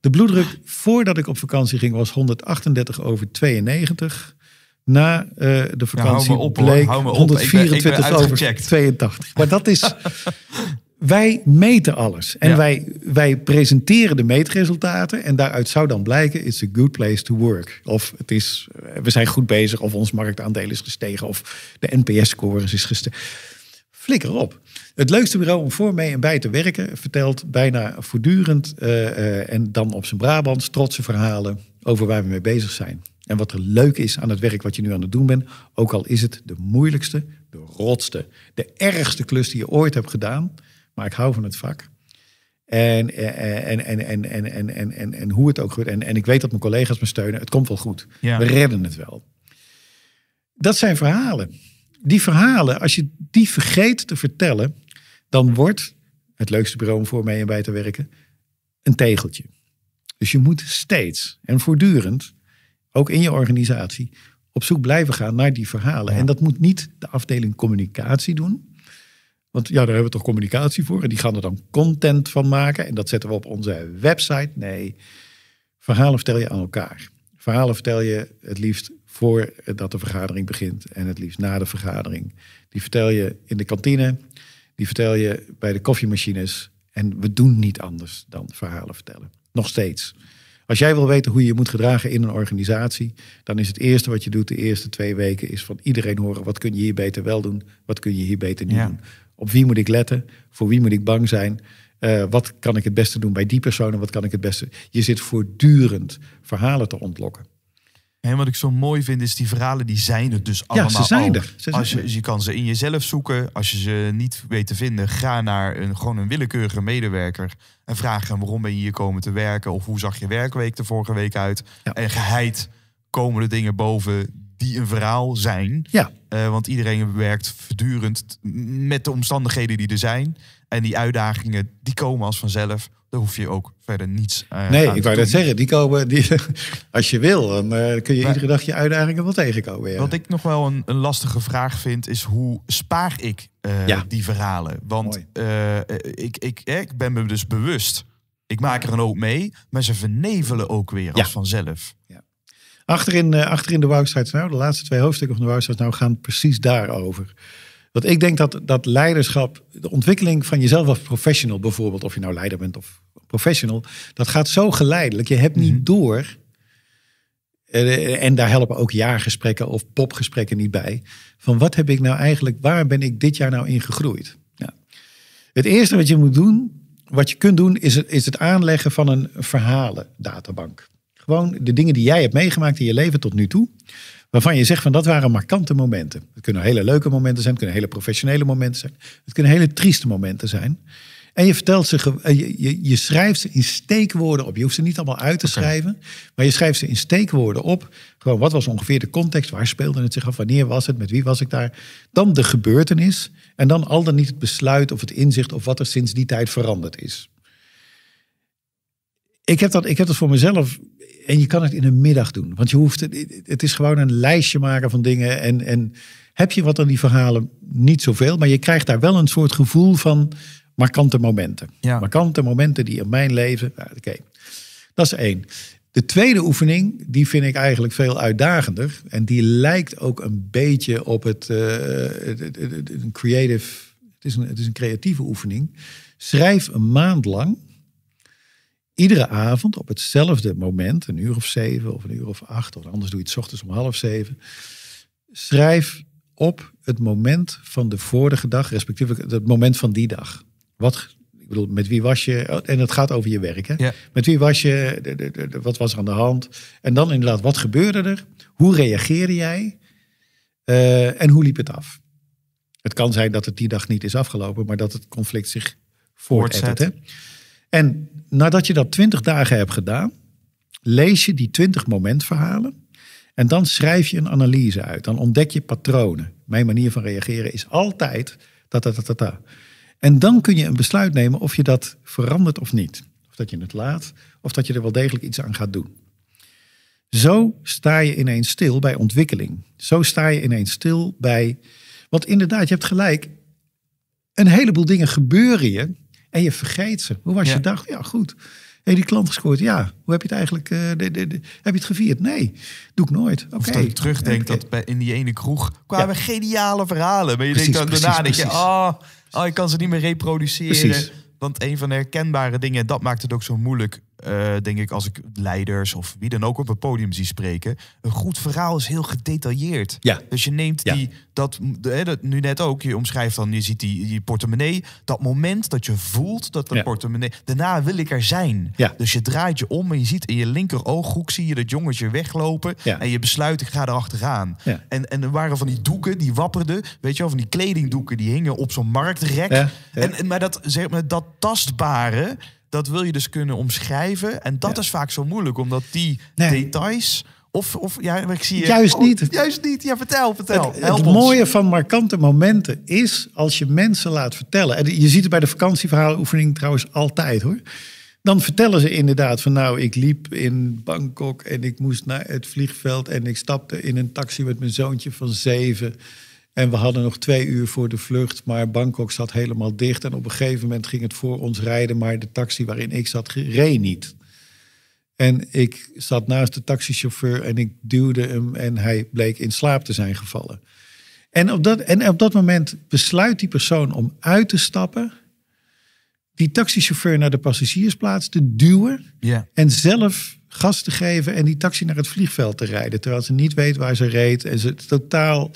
De bloeddruk voordat ik op vakantie ging was 138 over 92 na eh, de nou, vakantie op, bleek 124 over 82. Maar dat is... wij meten alles. En wij, wij presenteren de meetresultaten. En daaruit zou dan blijken, it's a good place to work. Of het is, eh, we zijn goed bezig, of ons marktaandeel is gestegen. Of de NPS-score is gestegen. Flikker op. Het leukste bureau om voor mee en bij te werken vertelt bijna voortdurend eh, en dan op zijn Brabants trotse verhalen over waar we mee bezig zijn. En wat er leuk is aan het werk wat je nu aan het doen bent, ook al is het de moeilijkste, de rotste, de ergste klus die je ooit hebt gedaan, maar ik hou van het vak. En, eh, eh, en, en, en, en, en, en, en, en hoe het ook gebeurt. En, en ik weet dat mijn collega's me steunen. Het komt wel goed. We redden het wel. Dat zijn verhalen. Die verhalen, als je die vergeet te vertellen, dan wordt het leukste bureau om voor mee en bij te werken een tegeltje. Dus je moet steeds en voortdurend ook in je organisatie, op zoek blijven gaan naar die verhalen. En dat moet niet de afdeling communicatie doen. Want ja, daar hebben we toch communicatie voor. En die gaan er dan content van maken. En dat zetten we op onze website. Nee, verhalen vertel je aan elkaar. Verhalen vertel je het liefst voordat de vergadering begint. En het liefst na de vergadering. Die vertel je in de kantine. Die vertel je bij de koffiemachines. En we doen niet anders dan verhalen vertellen. Nog steeds. Als jij wil weten hoe je je moet gedragen in een organisatie, dan is het eerste wat je doet de eerste twee weken is van iedereen horen wat kun je hier beter wel doen, wat kun je hier beter niet doen. Op wie moet ik letten? Voor wie moet ik bang zijn? Eh, wat kan ik het beste doen bij die persoon en wat kan ik het beste? Je zit voortdurend verhalen te ontlokken. En wat ik zo mooi vind is die verhalen, die zijn het dus allemaal. Ja, ze zijn er. als je, je kan ze in jezelf zoeken. Als je ze niet weet te vinden, ga naar een, gewoon een willekeurige medewerker. En vraag hem waarom ben je hier komen te werken? Of hoe zag je werkweek de vorige week uit? En geheid komen de dingen boven die een verhaal zijn. Ja. Eh, want iedereen werkt voortdurend met de omstandigheden die er zijn. En die uitdagingen, die komen als vanzelf. Daar hoef je ook verder niets uh, nee, ik wou dat zeggen, die komen die, als je wil. Dan eh, kun je iedere dag je uitdagingen wel tegenkomen. Wat ik nog wel een, een, lastige vraag vind, is hoe spaar ik eh, die verhalen? Want ik, ik, ik ben me dus bewust. Ik maak er een hoop mee, maar ze vernevelen ook weer als vanzelf. Ja. Achterin, achterin de Wouwstrijd nou, de laatste twee hoofdstukken van de Wouwstrijd nou gaan precies daarover. Want ik denk dat, dat leiderschap, de ontwikkeling van jezelf als professional bijvoorbeeld, of je nou leider bent of professional, dat gaat zo geleidelijk. Je hebt niet mhm. door. Eh, eh, en daar helpen ook jaargesprekken of popgesprekken niet bij. Van wat heb ik nou eigenlijk, waar ben ik dit jaar nou in gegroeid? het eerste wat je moet doen, wat je kunt doen, is het, is het aanleggen van een verhalen Gewoon de dingen die jij hebt meegemaakt in je leven tot nu toe waarvan je zegt van dat waren markante momenten. Het kunnen hele leuke momenten zijn, het kunnen hele professionele momenten zijn, het kunnen hele trieste momenten zijn. En je vertelt ze, eh, je, je, je schrijft ze in steekwoorden op. Je hoeft ze niet allemaal uit te schrijven, maar je schrijft ze in steekwoorden op. Gewoon wat was ongeveer de context, waar speelde het zich af, wanneer was het, met wie was ik daar. Dan de gebeurtenis en dan al dan niet het besluit of het inzicht of wat er sinds die tijd veranderd is. Ik heb dat, ik heb dat voor mezelf en je kan het in een middag doen. Want je hoeft het, het is gewoon een lijstje maken van dingen. En, en heb je wat aan die verhalen? Niet zoveel. Maar je krijgt daar wel een soort gevoel van markante momenten. Ja. Markante momenten die in mijn leven. Oké, dat is één. De tweede oefening, die vind ik eigenlijk veel uitdagender. En die lijkt ook een beetje op het, eh, het, een creative. Het is een, het is een creatieve oefening. Schrijf een maand lang iedere avond op hetzelfde moment, een uur of zeven of een uur of acht, of anders doe je het s ochtends om half zeven, schrijf op het moment van de vorige dag, respectievelijk het moment van die dag. Wat, ik bedoel, met wie was je, oh, en het gaat over je werk, hè? Met wie was je, wat was er aan de hand? En dan inderdaad, wat gebeurde er? Hoe reageerde jij? Eh, en hoe liep het af? Het kan zijn dat het die dag niet is afgelopen, maar dat het conflict zich voortzet. En nadat je dat twintig dagen hebt gedaan, lees je die twintig momentverhalen. En dan schrijf je een analyse uit. Dan ontdek je patronen. Mijn manier van reageren is altijd dat, dat, dat, dat. En dan kun je een besluit nemen of je dat verandert of niet. Of dat je het laat, of dat je er wel degelijk iets aan gaat doen. Zo sta je ineens stil bij ontwikkeling. Zo sta je ineens stil bij. Want inderdaad, je hebt gelijk. Een heleboel dingen gebeuren je en je vergeet ze. Hoe was je dag? Ja, goed. je die klant gescoord. Ja, hoe heb je het eigenlijk? Uh, de, de, heb je het gevierd? Nee, doe ik nooit. Oké. Okay. ik terugdenk dat bij, in die ene kroeg kwamen geniale verhalen. Maar je precies, denkt dan daarna dat je, oh, oh, ik kan ze niet meer reproduceren. Precies. Want een van de herkenbare dingen, dat maakt het ook zo moeilijk eh, denk ik, als ik leiders of wie dan ook op het podium zie spreken. Een goed verhaal is heel gedetailleerd. Ja. Dus je neemt die, dat, nu net ook, je omschrijft dan, je ziet die, die portemonnee. Dat moment dat je voelt dat de portemonnee, daarna wil ik er zijn. Ja. Dus je draait je om en je ziet in je linker ooghoek, zie je dat jongetje weglopen. En je besluit, ik ga erachteraan. Ja. En, en er waren van die doeken, die wapperden, weet je wel, van die kledingdoeken, die hingen op zo'n marktrek. En, maar, dat, zeg maar dat tastbare, dat wil je dus kunnen omschrijven. En dat is vaak zo moeilijk, omdat die details. Of, of ja, ik zie je. Juist oh, niet. Juist niet. Ja, vertel, vertel. Het, mooie van markante momenten is als je mensen laat vertellen. En je ziet het bij de vakantieverhalenoefening trouwens altijd hoor. Dan vertellen ze inderdaad van nou, ik liep in Bangkok en ik moest naar het vliegveld en ik stapte in een taxi met mijn zoontje van zeven. En we hadden nog twee uur voor de vlucht, maar Bangkok zat helemaal dicht. En op een gegeven moment ging het voor ons rijden, maar de taxi waarin ik zat reed niet. En ik zat naast de taxichauffeur en ik duwde hem en hij bleek in slaap te zijn gevallen. En op dat, en op dat moment besluit die persoon om uit te stappen, die taxichauffeur naar de passagiersplaats te duwen en zelf gas te geven en die taxi naar het vliegveld te rijden. Terwijl ze niet weet waar ze reed en ze totaal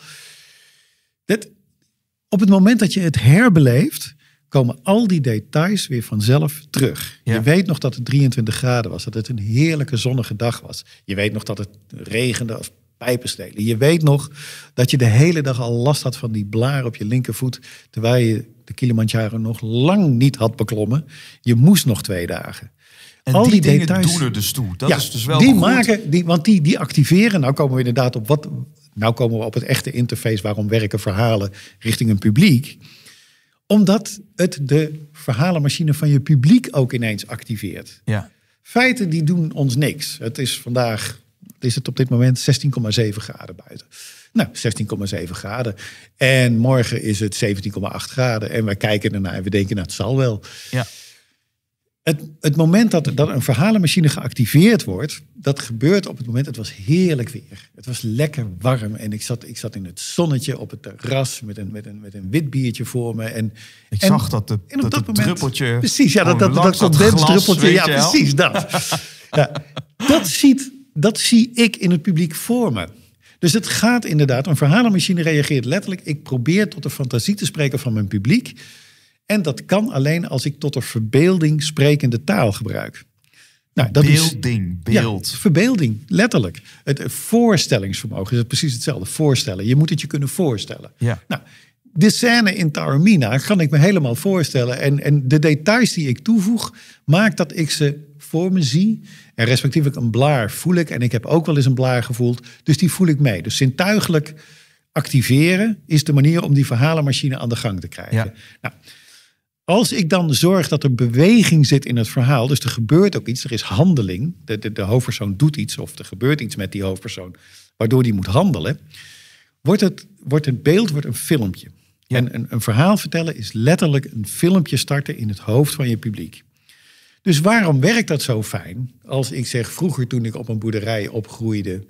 op het moment dat je het herbeleeft, komen al die details weer vanzelf terug. Je weet nog dat het 23 graden was, dat het een heerlijke zonnige dag was. Je weet nog dat het regende of stelen. Je weet nog dat je de hele dag al last had van die blaar op je linkervoet, terwijl je de Kilimanjaro nog lang niet had beklommen. Je moest nog twee dagen. En al die, die details doen er dus toe. Dat ja, is dus wel die maken, die, want die, die activeren. Nou komen we inderdaad op wat nou komen we op het echte interface waarom werken verhalen richting een publiek. Omdat het de verhalenmachine van je publiek ook ineens activeert. Ja. Feiten die doen ons niks. Het is vandaag, is het op dit moment 16,7 graden buiten. Nou, 16,7 graden. En morgen is het 17,8 graden. En wij kijken ernaar en we denken, nou, het zal wel. Ja. Het, het moment dat, dat een verhalenmachine geactiveerd wordt, dat gebeurt op het moment, het was heerlijk weer. Het was lekker warm en ik zat, ik zat in het zonnetje op het terras met een, met een, met een wit biertje voor me. En, ik zag dat, de, dat, druppeltje. Precies, ja, dat, dat, dat, condensdruppeltje. Ja, precies, dat. ja, dat, ziet, dat zie ik in het publiek voor me. Dus het gaat inderdaad, een verhalenmachine reageert letterlijk. Ik probeer tot de fantasie te spreken van mijn publiek. En dat kan alleen als ik tot een verbeelding sprekende taal gebruik. Nou, dat is, beeld. verbeelding, letterlijk. Het voorstellingsvermogen is precies hetzelfde. Voorstellen. Je moet het je kunnen voorstellen. Ja. Nou, de scène in Taormina kan ik me helemaal voorstellen. En, en de details die ik toevoeg, maakt dat ik ze voor me zie. En respectievelijk een blaar voel ik. En ik heb ook wel eens een blaar gevoeld. Dus die voel ik mee. Dus zintuigelijk activeren is de manier om die verhalenmachine aan de gang te krijgen. Ja. Nou, als ik dan zorg dat er beweging zit in het verhaal, dus er gebeurt ook iets, er is handeling, de, de, de hoofdpersoon doet iets of er gebeurt iets met die hoofdpersoon, waardoor die moet handelen, wordt het, wordt het beeld wordt een filmpje. En een verhaal vertellen is letterlijk een filmpje starten in het hoofd van je publiek. Dus waarom werkt dat zo fijn? Als ik zeg, vroeger toen ik op een boerderij opgroeide,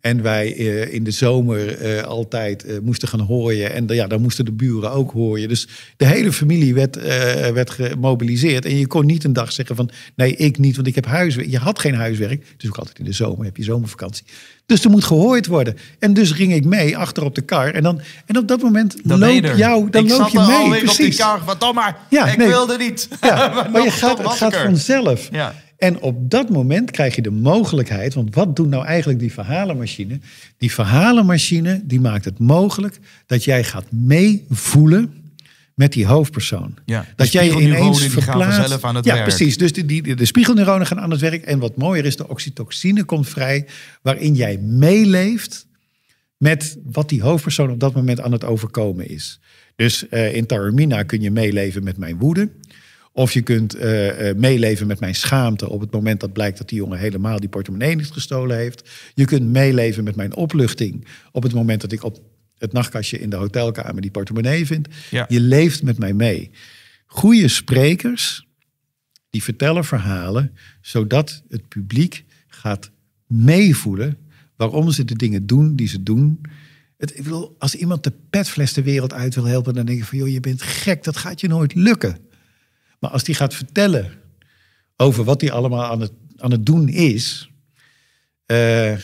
en wij eh, in de zomer eh, altijd eh, moesten gaan hooien. En ja, dan moesten de buren ook hooien. Dus de hele familie werd, werd gemobiliseerd. En je kon niet een dag zeggen van... nee, ik niet, want ik heb huiswerk. Je had geen huiswerk. Dus ook altijd in de zomer heb je zomervakantie. Dus er moet gehooid worden. En dus ging ik mee achter op de kar. En, dan, en op dat moment loop, jou, dan loop je mee. Ik Wat dan maar. Ja, ik nee. wilde niet. Ja, maar, je het gaat vanzelf. Ja. En op dat moment krijg je de mogelijkheid, want wat doet nou eigenlijk die verhalenmachine? Die verhalenmachine die maakt het mogelijk dat jij gaat meevoelen met die hoofdpersoon. Ja, dat jij je ineens verplaatst. Gaan aan het ja, precies. Dus die, de spiegelneuronen gaan aan het werk. En wat mooier is, de oxytocine komt vrij, waarin jij meeleeft met wat die hoofdpersoon op dat moment aan het overkomen is. Dus eh, in Taormina kun je meeleven met mijn woede. Of je kunt eh, eh, meeleven met mijn schaamte op het moment dat blijkt dat die jongen helemaal die portemonnee niet gestolen heeft. Je kunt meeleven met mijn opluchting op het moment dat ik op het nachtkastje in de hotelkamer die portemonnee vind. Je leeft met mij mee. Goede sprekers, die vertellen verhalen, zodat het publiek gaat meevoelen waarom ze de dingen doen die ze doen. Het, ik bedoel, als iemand de petfles de wereld uit wil helpen, dan denk ik van joh, je bent gek, dat gaat je nooit lukken. Maar als die gaat vertellen over wat hij allemaal aan het, aan het doen is, eh,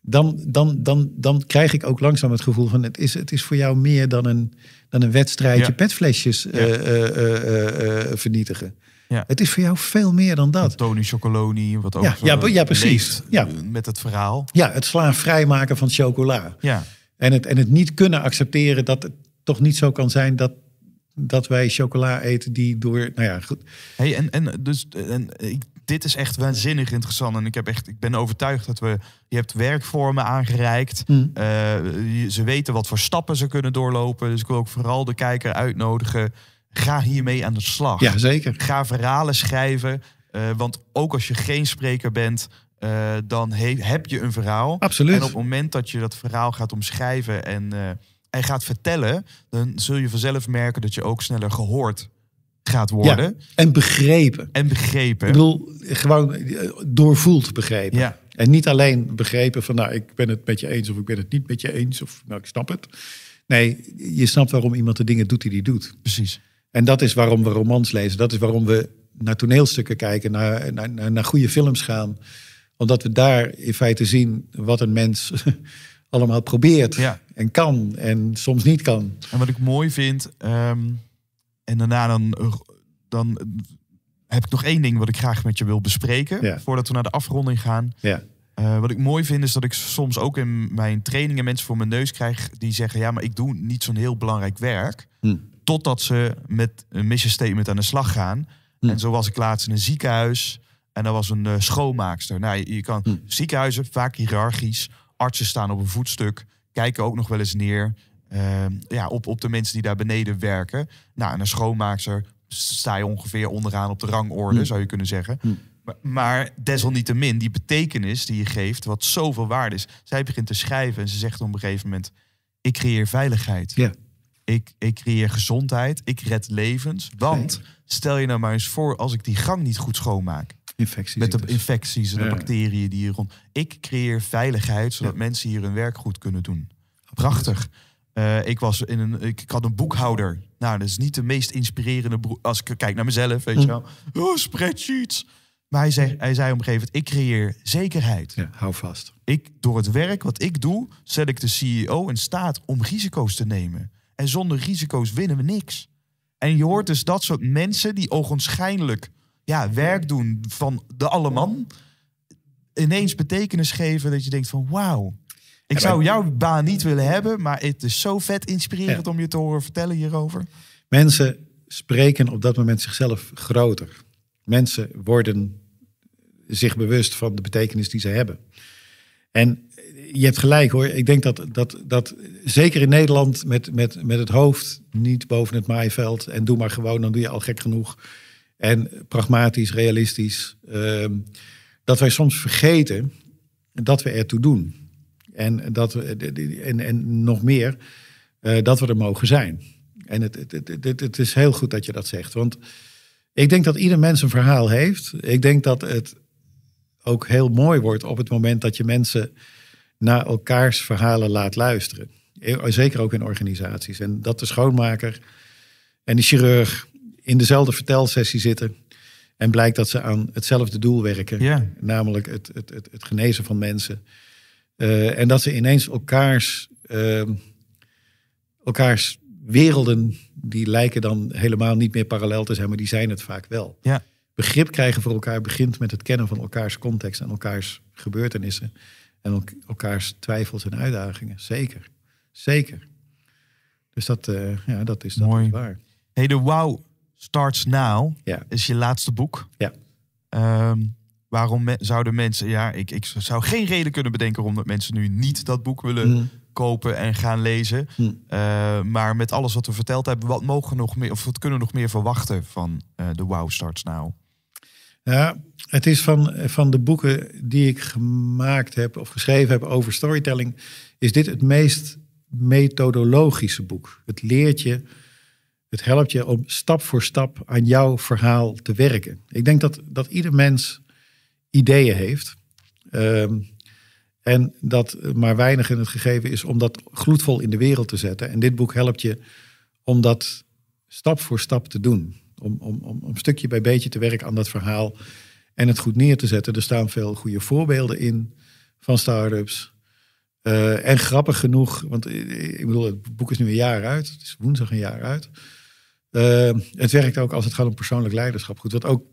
dan, dan, dan, dan krijg ik ook langzaam het gevoel van het is, het is voor jou meer dan een, dan een wedstrijdje petflesjes eh, eh, vernietigen. Ja. Het is voor jou veel meer dan dat. Tony Chocoloni, wat ook ja, ja, ja precies. ja. met het verhaal. Ja, het slaafvrij maken van chocola. Ja. En, het, en het niet kunnen accepteren dat het toch niet zo kan zijn dat, dat wij chocola eten die door. Nou ja, goed. Hey, en, en dus en, dit is echt waanzinnig interessant. En ik, heb echt, ik ben overtuigd dat we. Je hebt werkvormen aangereikt. Mm. Eh, ze weten wat voor stappen ze kunnen doorlopen. Dus ik wil ook vooral de kijker uitnodigen. Ga hiermee aan de slag. Ja, zeker. Ga verhalen schrijven. Eh, want ook als je geen spreker bent, eh, dan he, heb je een verhaal. Absoluut. En op het moment dat je dat verhaal gaat omschrijven en en gaat vertellen, dan zul je vanzelf merken dat je ook sneller gehoord gaat worden. Ja, en begrepen. En begrepen. Ik bedoel, gewoon eh, doorvoeld begrepen. Ja. En niet alleen begrepen van, nou, ik ben het met je eens of ik ben het niet met je eens of, nou, ik snap het. Nee, je snapt waarom iemand de dingen doet die die doet. Precies. En dat is waarom we romans lezen. Dat is waarom we naar toneelstukken kijken, naar, naar, naar goede films gaan. Omdat we daar in feite zien wat een mens allemaal probeert en kan en soms niet kan. En wat ik mooi vind, ehm, en daarna dan, dan heb ik nog één ding wat ik graag met je wil bespreken, voordat we naar de afronding gaan. Ja. Eh, wat ik mooi vind is dat ik soms ook in mijn trainingen mensen voor mijn neus krijg die zeggen, ja, maar ik doe niet zo'n heel belangrijk werk, hm. totdat ze met een mission statement aan de slag gaan. Hm. En zo was ik laatst in een ziekenhuis en daar was een eh, schoonmaakster. Nou, je, kan hm. ziekenhuizen vaak hiërarchisch Artsen staan op een voetstuk, kijken ook nog wel eens neer ehm, ja, op, op de mensen die daar beneden werken. Nou, en een schoonmaakster sta je ongeveer onderaan op de rangorde, hmm. zou je kunnen zeggen. Hmm. Maar, desalniettemin, die betekenis die je geeft, wat zoveel waarde is. Zij begint te schrijven en ze zegt op een gegeven moment: Ik creëer veiligheid. Ik, ik creëer gezondheid. Ik red levens. Want stel je nou maar eens voor, als ik die gang niet goed schoonmaak met de infecties en de bacteriën die hier rond. Ik creëer veiligheid zodat mensen hier hun werk goed kunnen doen. Prachtig. Eh, ik, was in een, ik, had een boekhouder. Nou, dat is niet de meest inspirerende. Als ik kijk naar mezelf, weet je wel. Oh, spreadsheets. Maar hij zei, hij zei op een gegeven moment: ik creëer zekerheid. Ja, hou vast. Ik, door het werk wat ik doe, zet ik de CEO in staat om risico's te nemen. En zonder risico's winnen we niks. En je hoort dus dat soort mensen die ogenschijnlijk ja, werk doen van de alleman. Ineens betekenis geven dat je denkt van wauw. Ik zou jouw baan niet willen hebben, maar het is zo vet inspirerend om je te horen vertellen hierover. Mensen spreken op dat moment zichzelf groter. Mensen worden zich bewust van de betekenis die ze hebben. En je hebt gelijk hoor. Ik denk dat, dat, dat zeker in Nederland met, met, met het hoofd niet boven het maaiveld en doe maar gewoon, dan doe je al gek genoeg en pragmatisch, realistisch, ehm, dat wij soms vergeten dat we ertoe doen. En, dat we, en, en nog meer, eh, dat we er mogen zijn. En het, het, het, is heel goed dat je dat zegt. Want ik denk dat ieder mens een verhaal heeft. Ik denk dat het ook heel mooi wordt op het moment dat je mensen naar elkaars verhalen laat luisteren. Eh, zeker ook in organisaties. En dat de schoonmaker en de chirurg in dezelfde vertelsessie zitten. En blijkt dat ze aan hetzelfde doel werken. Namelijk het, het, het, het, genezen van mensen. Eh, en dat ze ineens elkaars, ehm, elkaars werelden, die lijken dan helemaal niet meer parallel te zijn, maar die zijn het vaak wel. Ja. Begrip krijgen voor elkaar begint met het kennen van elkaars context en elkaars gebeurtenissen. En elkaars twijfels en uitdagingen. Zeker. Zeker. Dus dat, eh, ja, dat is dat Mooi. waar. Hey, de wow. Starts Now is je laatste boek. Ja. Ehm, waarom zouden mensen... Ja, ik, ik zou geen reden kunnen bedenken... omdat mensen nu niet dat boek willen hmm. kopen en gaan lezen. Hmm. Ehm, maar met alles wat we verteld hebben... wat, mogen nog meer, of wat kunnen we nog meer verwachten van eh, de Wow Starts Now? Ja, het is van, van de boeken die ik gemaakt heb of geschreven heb over storytelling... is dit het meest methodologische boek. Het leert je het helpt je om stap voor stap aan jouw verhaal te werken. Ik denk dat, dat ieder mens ideeën heeft. Ehm, en dat maar weinig in het gegeven is om dat gloedvol in de wereld te zetten. En dit boek helpt je om dat stap voor stap te doen. Om, om, om, om stukje bij beetje te werken aan dat verhaal en het goed neer te zetten. Er staan veel goede voorbeelden in van start-ups. Eh, en grappig genoeg, want eh, ik bedoel, het boek is nu een jaar uit. Het is woensdag een jaar uit. Eh, het werkt ook als het gaat om persoonlijk leiderschap goed. Want ook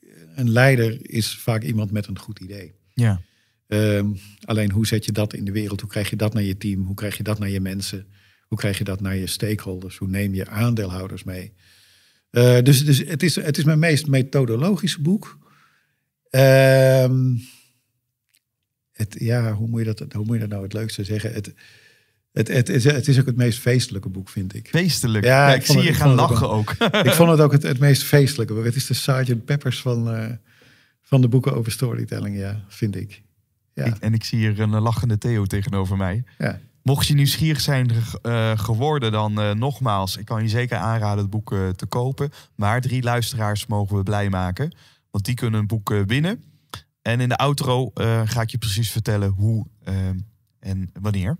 eh, een leider is vaak iemand met een goed idee. Ja. Ehm, alleen hoe zet je dat in de wereld? Hoe krijg je dat naar je team? Hoe krijg je dat naar je mensen? Hoe krijg je dat naar je stakeholders? Hoe neem je aandeelhouders mee? Eh, dus dus het, is, het is mijn meest methodologische boek. Ehm, het, ja, hoe moet, je dat, hoe moet je dat nou het leukste zeggen? Het, het, het, is, het is ook het meest feestelijke boek, vind ik. Feestelijk? Ja, ik, zie je gaan lachen ook. ik vond het ook het, meest feestelijke Het is de Sergeant Peppers van, eh, van de boeken over storytelling, ja, vind ik. Ja. En ik zie hier een eh, lachende Theo tegenover mij. Ja. Mocht je nieuwsgierig zijn eh, geworden, dan nogmaals, ik kan je zeker aanraden het boek te kopen. Maar drie luisteraars mogen we blij maken, want die kunnen een boek winnen. En in de outro ga ik je precies vertellen hoe ehm, en wanneer.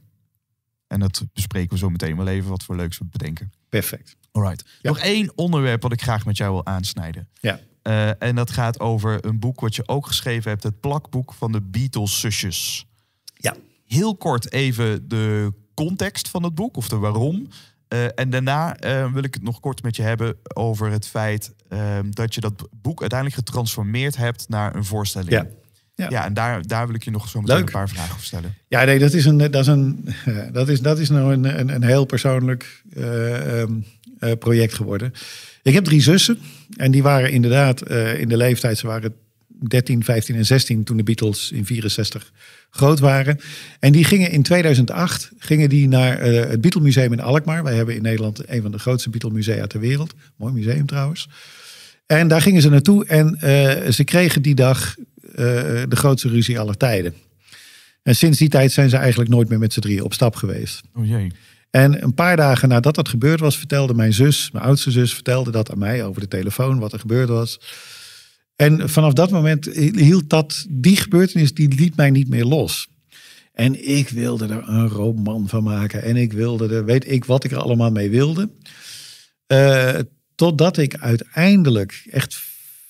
En dat bespreken we zo meteen wel even, wat voor leuks we bedenken. Perfect. Alright. Ja. Nog één onderwerp wat ik graag met jou wil aansnijden. Ja. Eh, en dat gaat over een boek wat je ook geschreven hebt, het plakboek van de Beatles-zusjes. Ja. Heel kort even de context van het boek, of de waarom. Eh, en daarna eh, wil ik het nog kort met je hebben over het feit ehm, dat je dat boek uiteindelijk getransformeerd hebt naar een voorstelling. Ja. Ja. en daar, daar wil ik je nog zo meteen een paar vragen over stellen. Ja, nee, dat is, een, dat is, een, eh, dat is, dat is nou een, een, een heel persoonlijk eh, ehm, eh, project geworden. Ik heb drie zussen en die waren inderdaad in de leeftijd, ze waren 13, 15 en 16 toen de Beatles in 64 groot waren. En die gingen in 2008 gingen die naar het Beatle Museum in Alkmaar. Wij hebben in Nederland een van de grootste Beatle musea ter wereld. Mooi museum trouwens. En daar gingen ze naartoe en ze kregen die dag eh, de grootste ruzie aller tijden. En sinds die tijd zijn ze eigenlijk nooit meer met z'n drie op stap geweest. Oh jee. En een paar dagen nadat dat gebeurd was, vertelde mijn zus, mijn oudste zus, vertelde dat aan mij over de telefoon, wat er gebeurd was. En vanaf dat moment hield dat, die gebeurtenis, die liet mij niet meer los. En ik wilde er een roman van maken. En ik wilde er, weet ik wat ik er allemaal mee wilde. Eh, totdat ik uiteindelijk, echt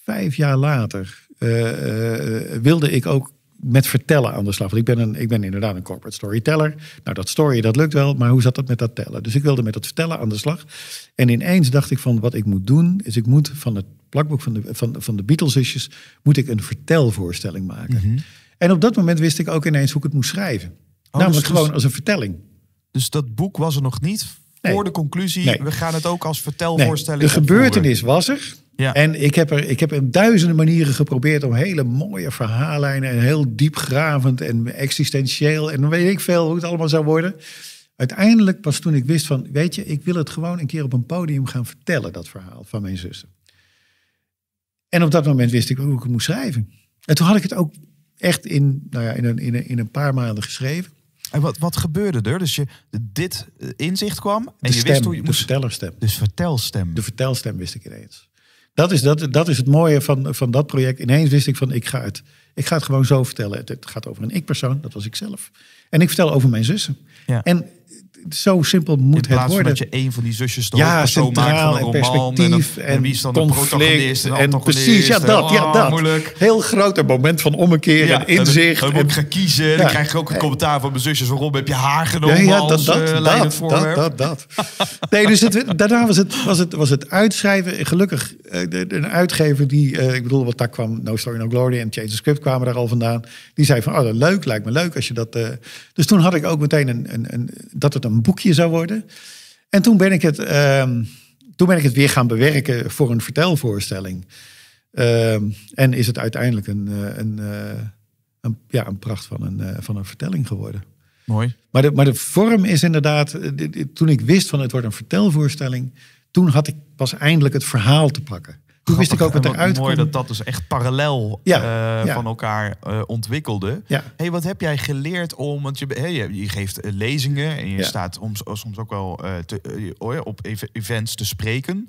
vijf jaar later, eh, eh, wilde ik ook met vertellen aan de slag. Want ik ben, een, ik ben inderdaad een corporate storyteller. Nou, dat story, dat lukt wel, maar hoe zat dat met dat tellen? Dus ik wilde met dat vertellen aan de slag. En ineens dacht ik van, wat ik moet doen, is ik moet van het plakboek van de, van, van de Beatles-zusjes... moet ik een vertelvoorstelling maken. Mhm. En op dat moment wist ik ook ineens hoe ik het moest schrijven. Oh, dus Namelijk gewoon als een vertelling. Dus dat boek was er nog niet? Voor de conclusie, we gaan het ook als vertelvoorstelling. Nee. De gebeurtenis was er, ja. En ik heb, er, ik heb er duizenden manieren geprobeerd om hele mooie verhaallijnen en heel diepgravend en existentieel en dan weet ik veel hoe het allemaal zou worden. Uiteindelijk, pas toen ik wist van, weet je, ik wil het gewoon een keer op een podium gaan vertellen, dat verhaal van mijn zussen. En op dat moment wist ik hoe ik het moest schrijven. En toen had ik het ook echt in, nou ja, in, een, in, een, in een paar maanden geschreven. En wat, wat gebeurde er? Dus je, dit eh, inzicht kwam en de je wist hoe je moest... De vertelstem. Dus vertelstem. De vertelstem wist ik ineens dat is, dat, dat is het mooie van, van dat project. Ineens wist ik van, ik ga, het, ik ga het gewoon zo vertellen. Het, gaat over een ik-persoon, dat was ik zelf. En ik vertel over mijn zussen. Ja. En zo simpel moet het worden. In plaats dat je één van die zusjes de ja, centraal maakt een en roman. Perspectief en, wie is dan de protagonist en, en Precies, ja dat, ja, dat. Oh, Heel groot, een moment van ommekeer ja, en inzicht. En, dan gaan kiezen. Dan krijg ik ook een commentaar van mijn zusjes. Waarom heb je haar genomen ja, dat, dat, als, dat, eh, dat, dat, dat, Nee, dus daarna was het, was, het, was het uitschrijven. Gelukkig eh, een uitgever die, eh, ik bedoel, wat daar kwam No Story No Glory en Change the Script kwamen daar al vandaan. Die zei van, oh leuk, lijkt me leuk als je dat... dus toen had ik ook meteen een, een, een dat het een boekje zou worden. En toen ben ik het, ehm, toen ben ik het weer gaan bewerken voor een vertelvoorstelling. Ehm, en is het uiteindelijk een, eh, een, eh, een, ja, een pracht van een, eh, van een vertelling geworden. Mooi. Maar de, maar de vorm is inderdaad, toen ik wist van het wordt een vertelvoorstelling, toen had ik pas eindelijk het verhaal te pakken. Toen wist ik ook wat eruit Mooi dat dat dus echt parallel eh, van elkaar eh, ontwikkelde. Hey, wat heb jij geleerd om, want je, hey, je geeft eh, lezingen en je staat soms ook wel oh op events te spreken.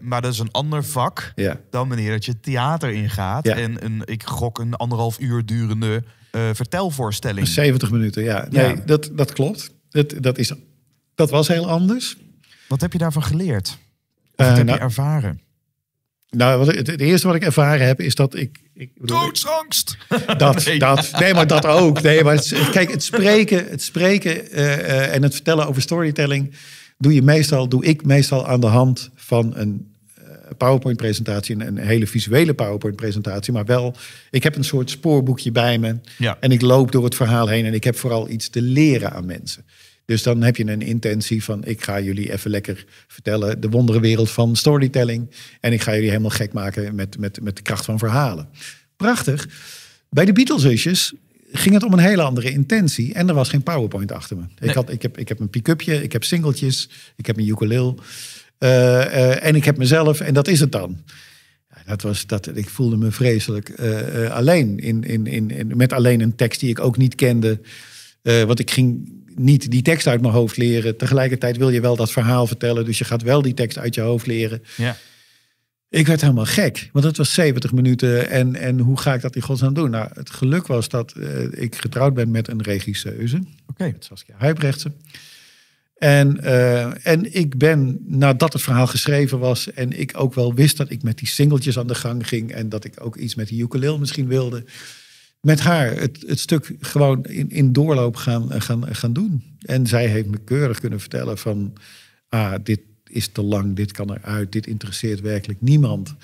maar dat is een ander vak dan wanneer dat je theater ingaat. En een, ik gok een anderhalf uur durende vertelvoorstelling. 70 minuten, ja. Nee, Dat, dat klopt. Dat, dat, is, dat was heel anders. Wat heb je daarvan geleerd? Of wat heb je nou, ervaren? Nou, wat het, het, eerste wat ik ervaren heb is dat ik. ik Doodsangst! Dat, nee. dat. Nee, maar dat ook. Nee, maar het, kijk, het spreken, het spreken eh, eh, en het vertellen over storytelling. doe je meestal, doe ik meestal aan de hand van een eh, PowerPoint-presentatie, een, hele visuele PowerPoint-presentatie, maar wel, ik heb een soort spoorboekje bij me ja. en ik loop door het verhaal heen en ik heb vooral iets te leren aan mensen. Dus dan heb je een intentie van ik ga jullie even lekker vertellen de wonderenwereld van storytelling. En ik ga jullie helemaal gek maken met, met, met de kracht van verhalen. Prachtig. Bij de beatles ging het om een hele andere intentie. En er was geen PowerPoint achter me. Ik, had, ik, heb, ik heb een pick-upje, ik heb singeltjes, ik heb een ukulele. Eh, eh, en ik heb mezelf en dat is het dan. dat was, dat, ik voelde me vreselijk eh, alleen. In, in, in, in, met alleen een tekst die ik ook niet kende. want ik ging niet die tekst uit mijn hoofd leren. Tegelijkertijd wil je wel dat verhaal vertellen. Dus je gaat wel die tekst uit je hoofd leren. Ja. Ik werd helemaal gek, want het was 70 minuten. En, en hoe ga ik dat in godsnaam doen? Nou, het geluk was dat eh, ik getrouwd ben met een regisseuse. Oké. Okay. Met Saskia Huibrechtse. En, eh, en ik ben, nadat het verhaal geschreven was... en ik ook wel wist dat ik met die singeltjes aan de gang ging... en dat ik ook iets met die ukulele misschien wilde met haar het, het stuk gewoon in, in doorloop gaan, gaan, gaan doen. En zij heeft me keurig kunnen vertellen van... Ah, dit is te lang, dit kan eruit, dit interesseert werkelijk niemand.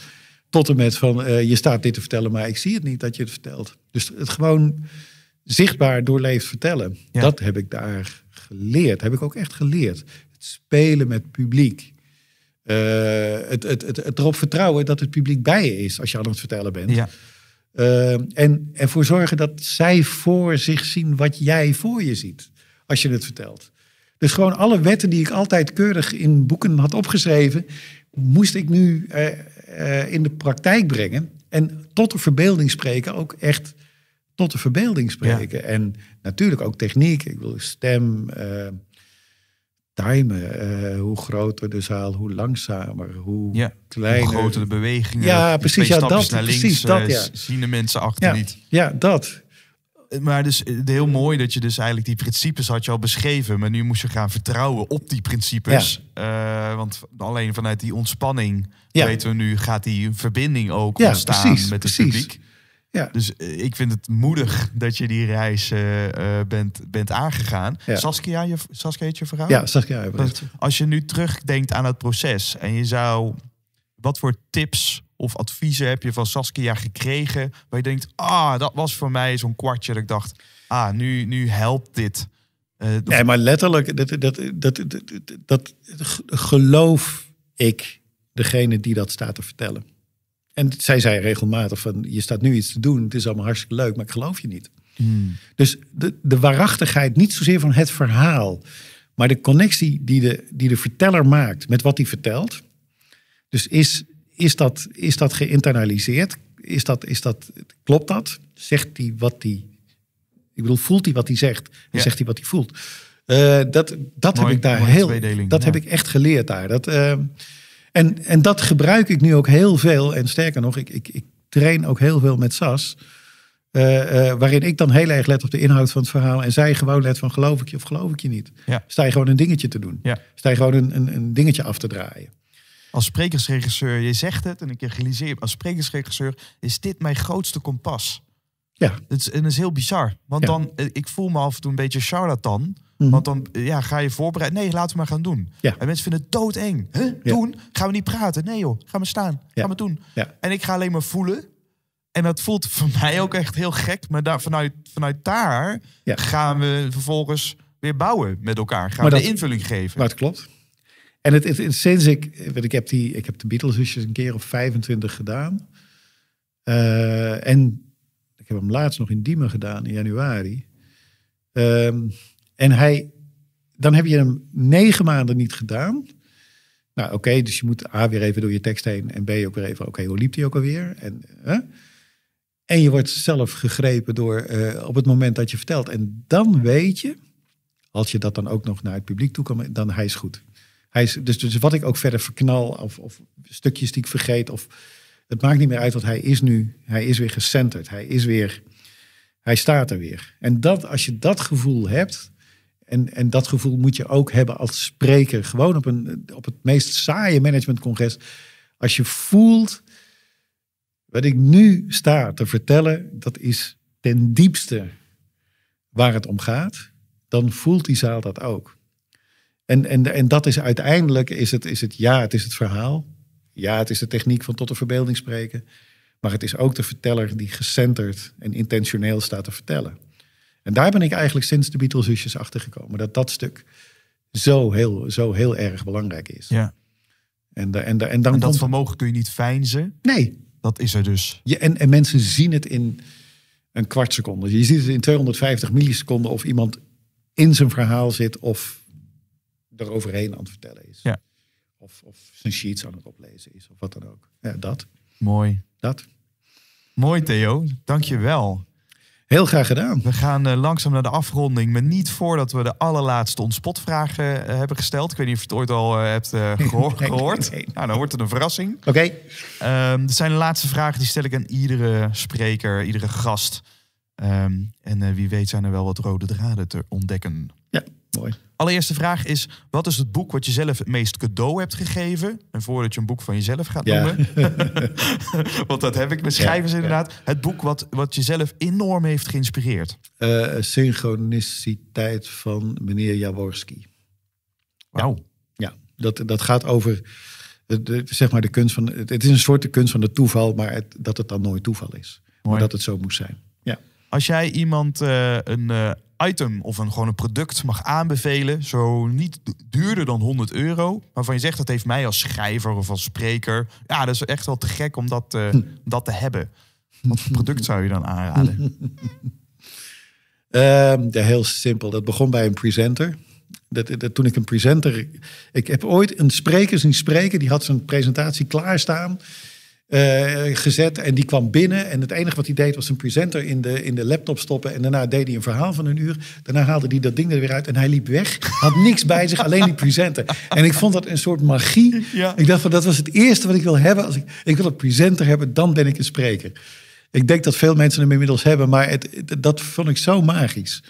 Tot en met van, eh, je staat dit te vertellen, maar ik zie het niet dat je het vertelt. Dus het gewoon zichtbaar doorleefd vertellen. Dat heb ik daar geleerd. Heb ik ook echt geleerd. Het spelen met publiek. Eh, het, het, het, het, erop vertrouwen dat het publiek bij je is als je aan het vertellen bent. Ja. Uh, en ervoor zorgen dat zij voor zich zien wat jij voor je ziet. Als je het vertelt. Dus gewoon alle wetten die ik altijd keurig in boeken had opgeschreven. moest ik nu eh, eh, in de praktijk brengen. En tot de verbeelding spreken ook echt tot de verbeelding spreken. En natuurlijk ook techniek. Ik wil stem, uh, timen. Eh, hoe groter de zaal, hoe langzamer, hoe ja, kleiner. Hoe groter de bewegingen. Ja, precies. dat, naar links, precies, dat, eh, ja. zien de mensen achter niet. Ja, dat. Maar dus eh, heel mooi dat je dus eigenlijk die principes had je al beschreven. Maar nu moest je gaan vertrouwen op die principes. want alleen vanuit die ontspanning weten we nu gaat die verbinding ook ontstaan precies, met het precies. publiek. Ja. Dus eh, ik vind het moedig dat je die reis eh, eh, bent, bent aangegaan. Saskia, je, Saskia je verhaal? Ja, Saskia. Als je nu terugdenkt aan het proces en je zou... Wat voor tips of adviezen heb je van Saskia gekregen... waar je denkt, ah, dat was voor mij zo'n kwartje dat ik dacht... ah, nu, nu helpt dit. nee, maar letterlijk, dat, dat, dat, dat geloof ik degene die dat staat te vertellen. En zij zei regelmatig van, je staat nu iets te doen, het is allemaal hartstikke leuk, maar ik geloof je niet. Hmm. Dus de, de waarachtigheid, niet zozeer van het verhaal, maar de connectie die de, die de verteller maakt met wat hij vertelt. Dus is, is, dat, is dat geïnternaliseerd? Is dat, is dat, klopt dat? Zegt hij wat hij... Ik bedoel, voelt hij wat hij zegt? En zegt hij wat hij voelt? Eh, dat dat heb ik daar heel... Dat heb ik echt geleerd daar. Dat... Eh, en, en dat gebruik ik nu ook heel veel. En sterker nog, ik, ik, ik train ook heel veel met SAS. Eh, eh, waarin ik dan heel erg let op de inhoud van het verhaal. En zij gewoon let van geloof ik je of geloof ik je niet. Ja. Sta je gewoon een dingetje te doen. Ja. Sta je gewoon een, een, een, dingetje af te draaien. Als sprekersregisseur, je zegt het en ik realiseer als sprekersregisseur is dit mijn grootste kompas. Ja. Het is, en dat is heel bizar. Want dan, eh, ik voel me af en toe een beetje charlatan. Mhm. Want dan ja, ga je voorbereiden. Nee, laten we maar gaan doen. Ja. En mensen vinden het doodeng. Huh? Doen? Gaan we niet praten? Nee joh, gaan we staan. Gaan we doen. En ik ga alleen maar voelen. En dat voelt voor mij ook echt heel gek. Maar daar, vanuit, vanuit daar gaan we vervolgens weer bouwen met elkaar. Gaan we dat, invulling geven. Maar het klopt. En het, het, sinds ik, ik, heb die, ik heb de beatles een keer op 25 gedaan. Eh, en ik heb hem laatst nog in Diemen gedaan in januari. Um, en hij, dan heb je hem negen maanden niet gedaan. Nou, oké, dus je moet A weer even door je tekst heen en B ook weer even, oké, hoe liep hij ook alweer? En, hè? en je wordt zelf gegrepen door eh, op het moment dat je vertelt. En dan weet je, als je dat dan ook nog naar het publiek toe kan, dan hij is goed. Hij is, dus, dus wat ik ook verder verknal of, of stukjes die ik vergeet, of, het maakt niet meer uit, want hij is nu, hij is weer gecenterd, hij is weer, hij staat er weer. En dat, als je dat gevoel hebt, en, en dat gevoel moet je ook hebben als spreker. Gewoon op, een, op het meest saaie managementcongres. Als je voelt wat ik nu sta te vertellen, dat is ten diepste waar het om gaat. Dan voelt die zaal dat ook. En, en, en dat is uiteindelijk, is het, is het ja, het is het verhaal. Ja, het is de techniek van tot de verbeelding spreken. Maar het is ook de verteller die gecenterd en intentioneel staat te vertellen. En daar ben ik eigenlijk sinds de Beatles-zusjes achter gekomen. Dat dat stuk zo heel, zo heel erg belangrijk is. Ja. En, de, eh, en, eh, en, dan dat vermogen kun je niet fijnzen. Nee. Dat is er dus. Ja, en, en mensen zien het in een kwart seconde. Je ziet het in 250 milliseconden of iemand in zijn verhaal zit of er overheen aan het vertellen is. Ja. Of, of zijn sheets aan het oplezen is of wat dan ook. Ja, dat. Mooi. Dat. Mooi Theo, dank je wel. Heel graag gedaan. We gaan eh, langzaam naar de afronding. Maar niet voordat we de allerlaatste ontspotvragen eh, hebben gesteld. Ik weet niet of je het ooit al eh, hebt gehoord. nee, Nou, dan wordt het een verrassing. Oké. Okay. Ehm, zijn de laatste vragen die stel ik aan iedere spreker, iedere gast. Um, en wie weet zijn er wel wat rode draden te ontdekken. Ja, mooi. Allereerste vraag is, wat is het boek wat je zelf het meest cadeau hebt gegeven? En voordat je een boek van jezelf gaat noemen. Want dat heb ik met schrijvers inderdaad. Het boek wat, wat je zelf enorm heeft geïnspireerd. Uh, synchroniciteit van meneer Jaworski. Nou. Wow. Ja, dat, dat gaat over de, zeg maar de kunst van... Het, is een soort de kunst van het toeval, maar dat het dan nooit toeval is. Maar dat het zo moest zijn. Als jij iemand eh, een eh, item of een, gewoon een product mag aanbevelen, zo niet duurder dan 100 euro, waarvan je zegt dat heeft mij als schrijver of als spreker, ja, dat is echt wel te gek om dat, eh, hm. dat te hebben. Wat voor product zou je dan aanraden? Ehm, ja, heel simpel. Dat begon bij een presenter. Dat, dat, toen ik een presenter. Ik heb ooit een spreker zien spreken, die had zijn presentatie klaarstaan. Eh, gezet. En die kwam binnen. En het enige wat hij deed was een presenter in de, in de laptop stoppen. En daarna deed hij een verhaal van een uur. Daarna haalde hij dat ding er weer uit. En hij liep weg. Had niks bij zich, alleen die presenter. En ik vond dat een soort magie. Ik dacht van dat was het eerste wat ik wil hebben. Als ik, ik wil een presenter hebben, dan ben ik een spreker. Ik denk dat veel mensen hem inmiddels hebben. Maar het, dat vond ik zo magisch.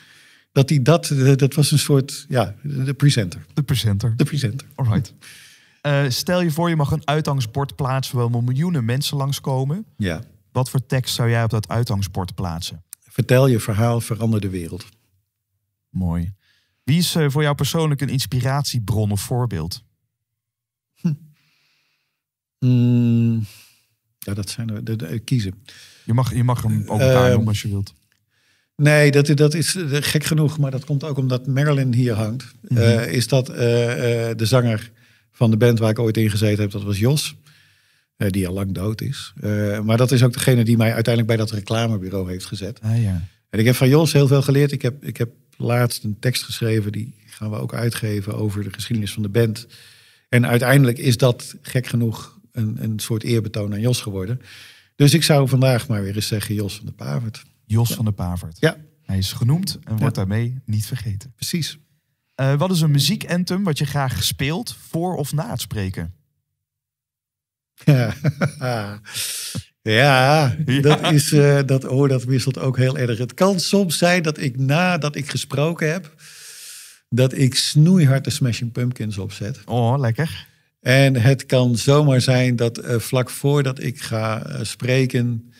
Dat hij dat, eh, dat was een soort, ja, de presenter. De presenter. De presenter. All right. Eh, stel je voor, je mag een uithangsbord plaatsen waar miljoenen mensen langskomen. Ja. Wat voor tekst zou jij op dat uithangsbord plaatsen? Vertel je verhaal, verander de wereld. Mooi. Wie is eh, voor jou persoonlijk een inspiratiebron of voorbeeld? Hm. Hmm. Ja, dat zijn er. De, eh, de, kiezen. Je mag, je mag hem ook elkaar ehm, noemen als je wilt. Nee, dat, dat is gek genoeg, maar dat komt ook omdat Marilyn hier hangt. Mhm. is dat de zanger van de band waar ik ooit in gezeten heb, dat was Jos. Eh, die al lang dood is. Eh, maar dat is ook degene die mij uiteindelijk bij dat reclamebureau heeft gezet. Ah, ja. En ik heb van Jos heel veel geleerd. Ik heb, ik heb laatst een tekst geschreven, die gaan we ook uitgeven over de geschiedenis van de band. En uiteindelijk is dat gek genoeg een, een soort eerbetoon aan Jos geworden. Dus ik zou vandaag maar weer eens zeggen Jos van de Pavert. Jos van de Pavert. Ja. Hij is genoemd en wordt daarmee niet vergeten. Precies. Eh, wat is een muziekentum wat je graag speelt voor of na het spreken? Ja, dat, is, eh, dat, oh, dat wisselt ook heel erg. Het kan soms zijn dat ik nadat ik gesproken heb, dat ik snoeihard de Smashing Pumpkins opzet. Oh, lekker. En het kan zomaar zijn dat eh, vlak voordat ik ga spreken,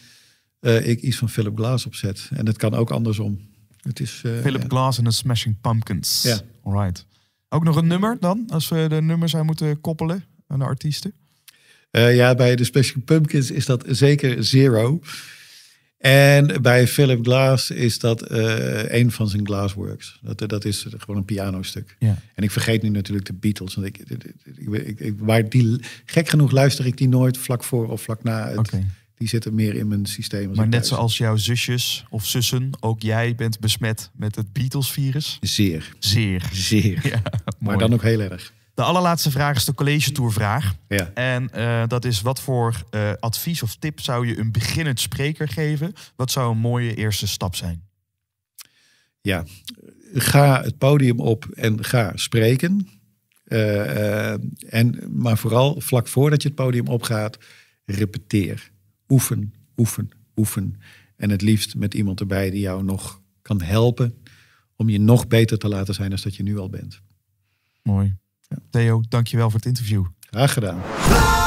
ik iets van Philip Glass opzet. En het kan ook andersom. Het is, eh, Philip Glass en de Smashing Pumpkins. Ja. Alright. Ook nog een nummer dan, als we de nummers zou moeten koppelen aan de artiesten? Eh, ja, bij de Smashing Pumpkins is dat zeker Zero. En bij Philip Glass is dat eh, een van zijn glassworks. Dat, dat is gewoon een pianostuk. Ja. En ik vergeet nu natuurlijk de Beatles. Want ik, ik, ik, waar die, gek genoeg luister ik die nooit vlak voor of vlak na het die zitten meer in mijn systeem. Maar net zoals jouw zusjes of zussen, ook jij bent besmet met het Beatles-virus? Zeer. Zeer. Zeer. Ja, maar dan ook heel erg. De allerlaatste vraag is de college tour vraag. Ja. En eh, dat is wat voor eh, advies of tip zou je een beginnend spreker geven? Wat zou een mooie eerste stap zijn? Ja, ga het podium op en ga spreken. Eh, en, maar vooral vlak voordat je het podium opgaat, repeteer oefen, oefen, oefen. En het liefst met iemand erbij die jou nog kan helpen om je nog beter te laten zijn dan dat je nu al bent. Mooi. Theo, dankjewel voor het interview. Graag gedaan.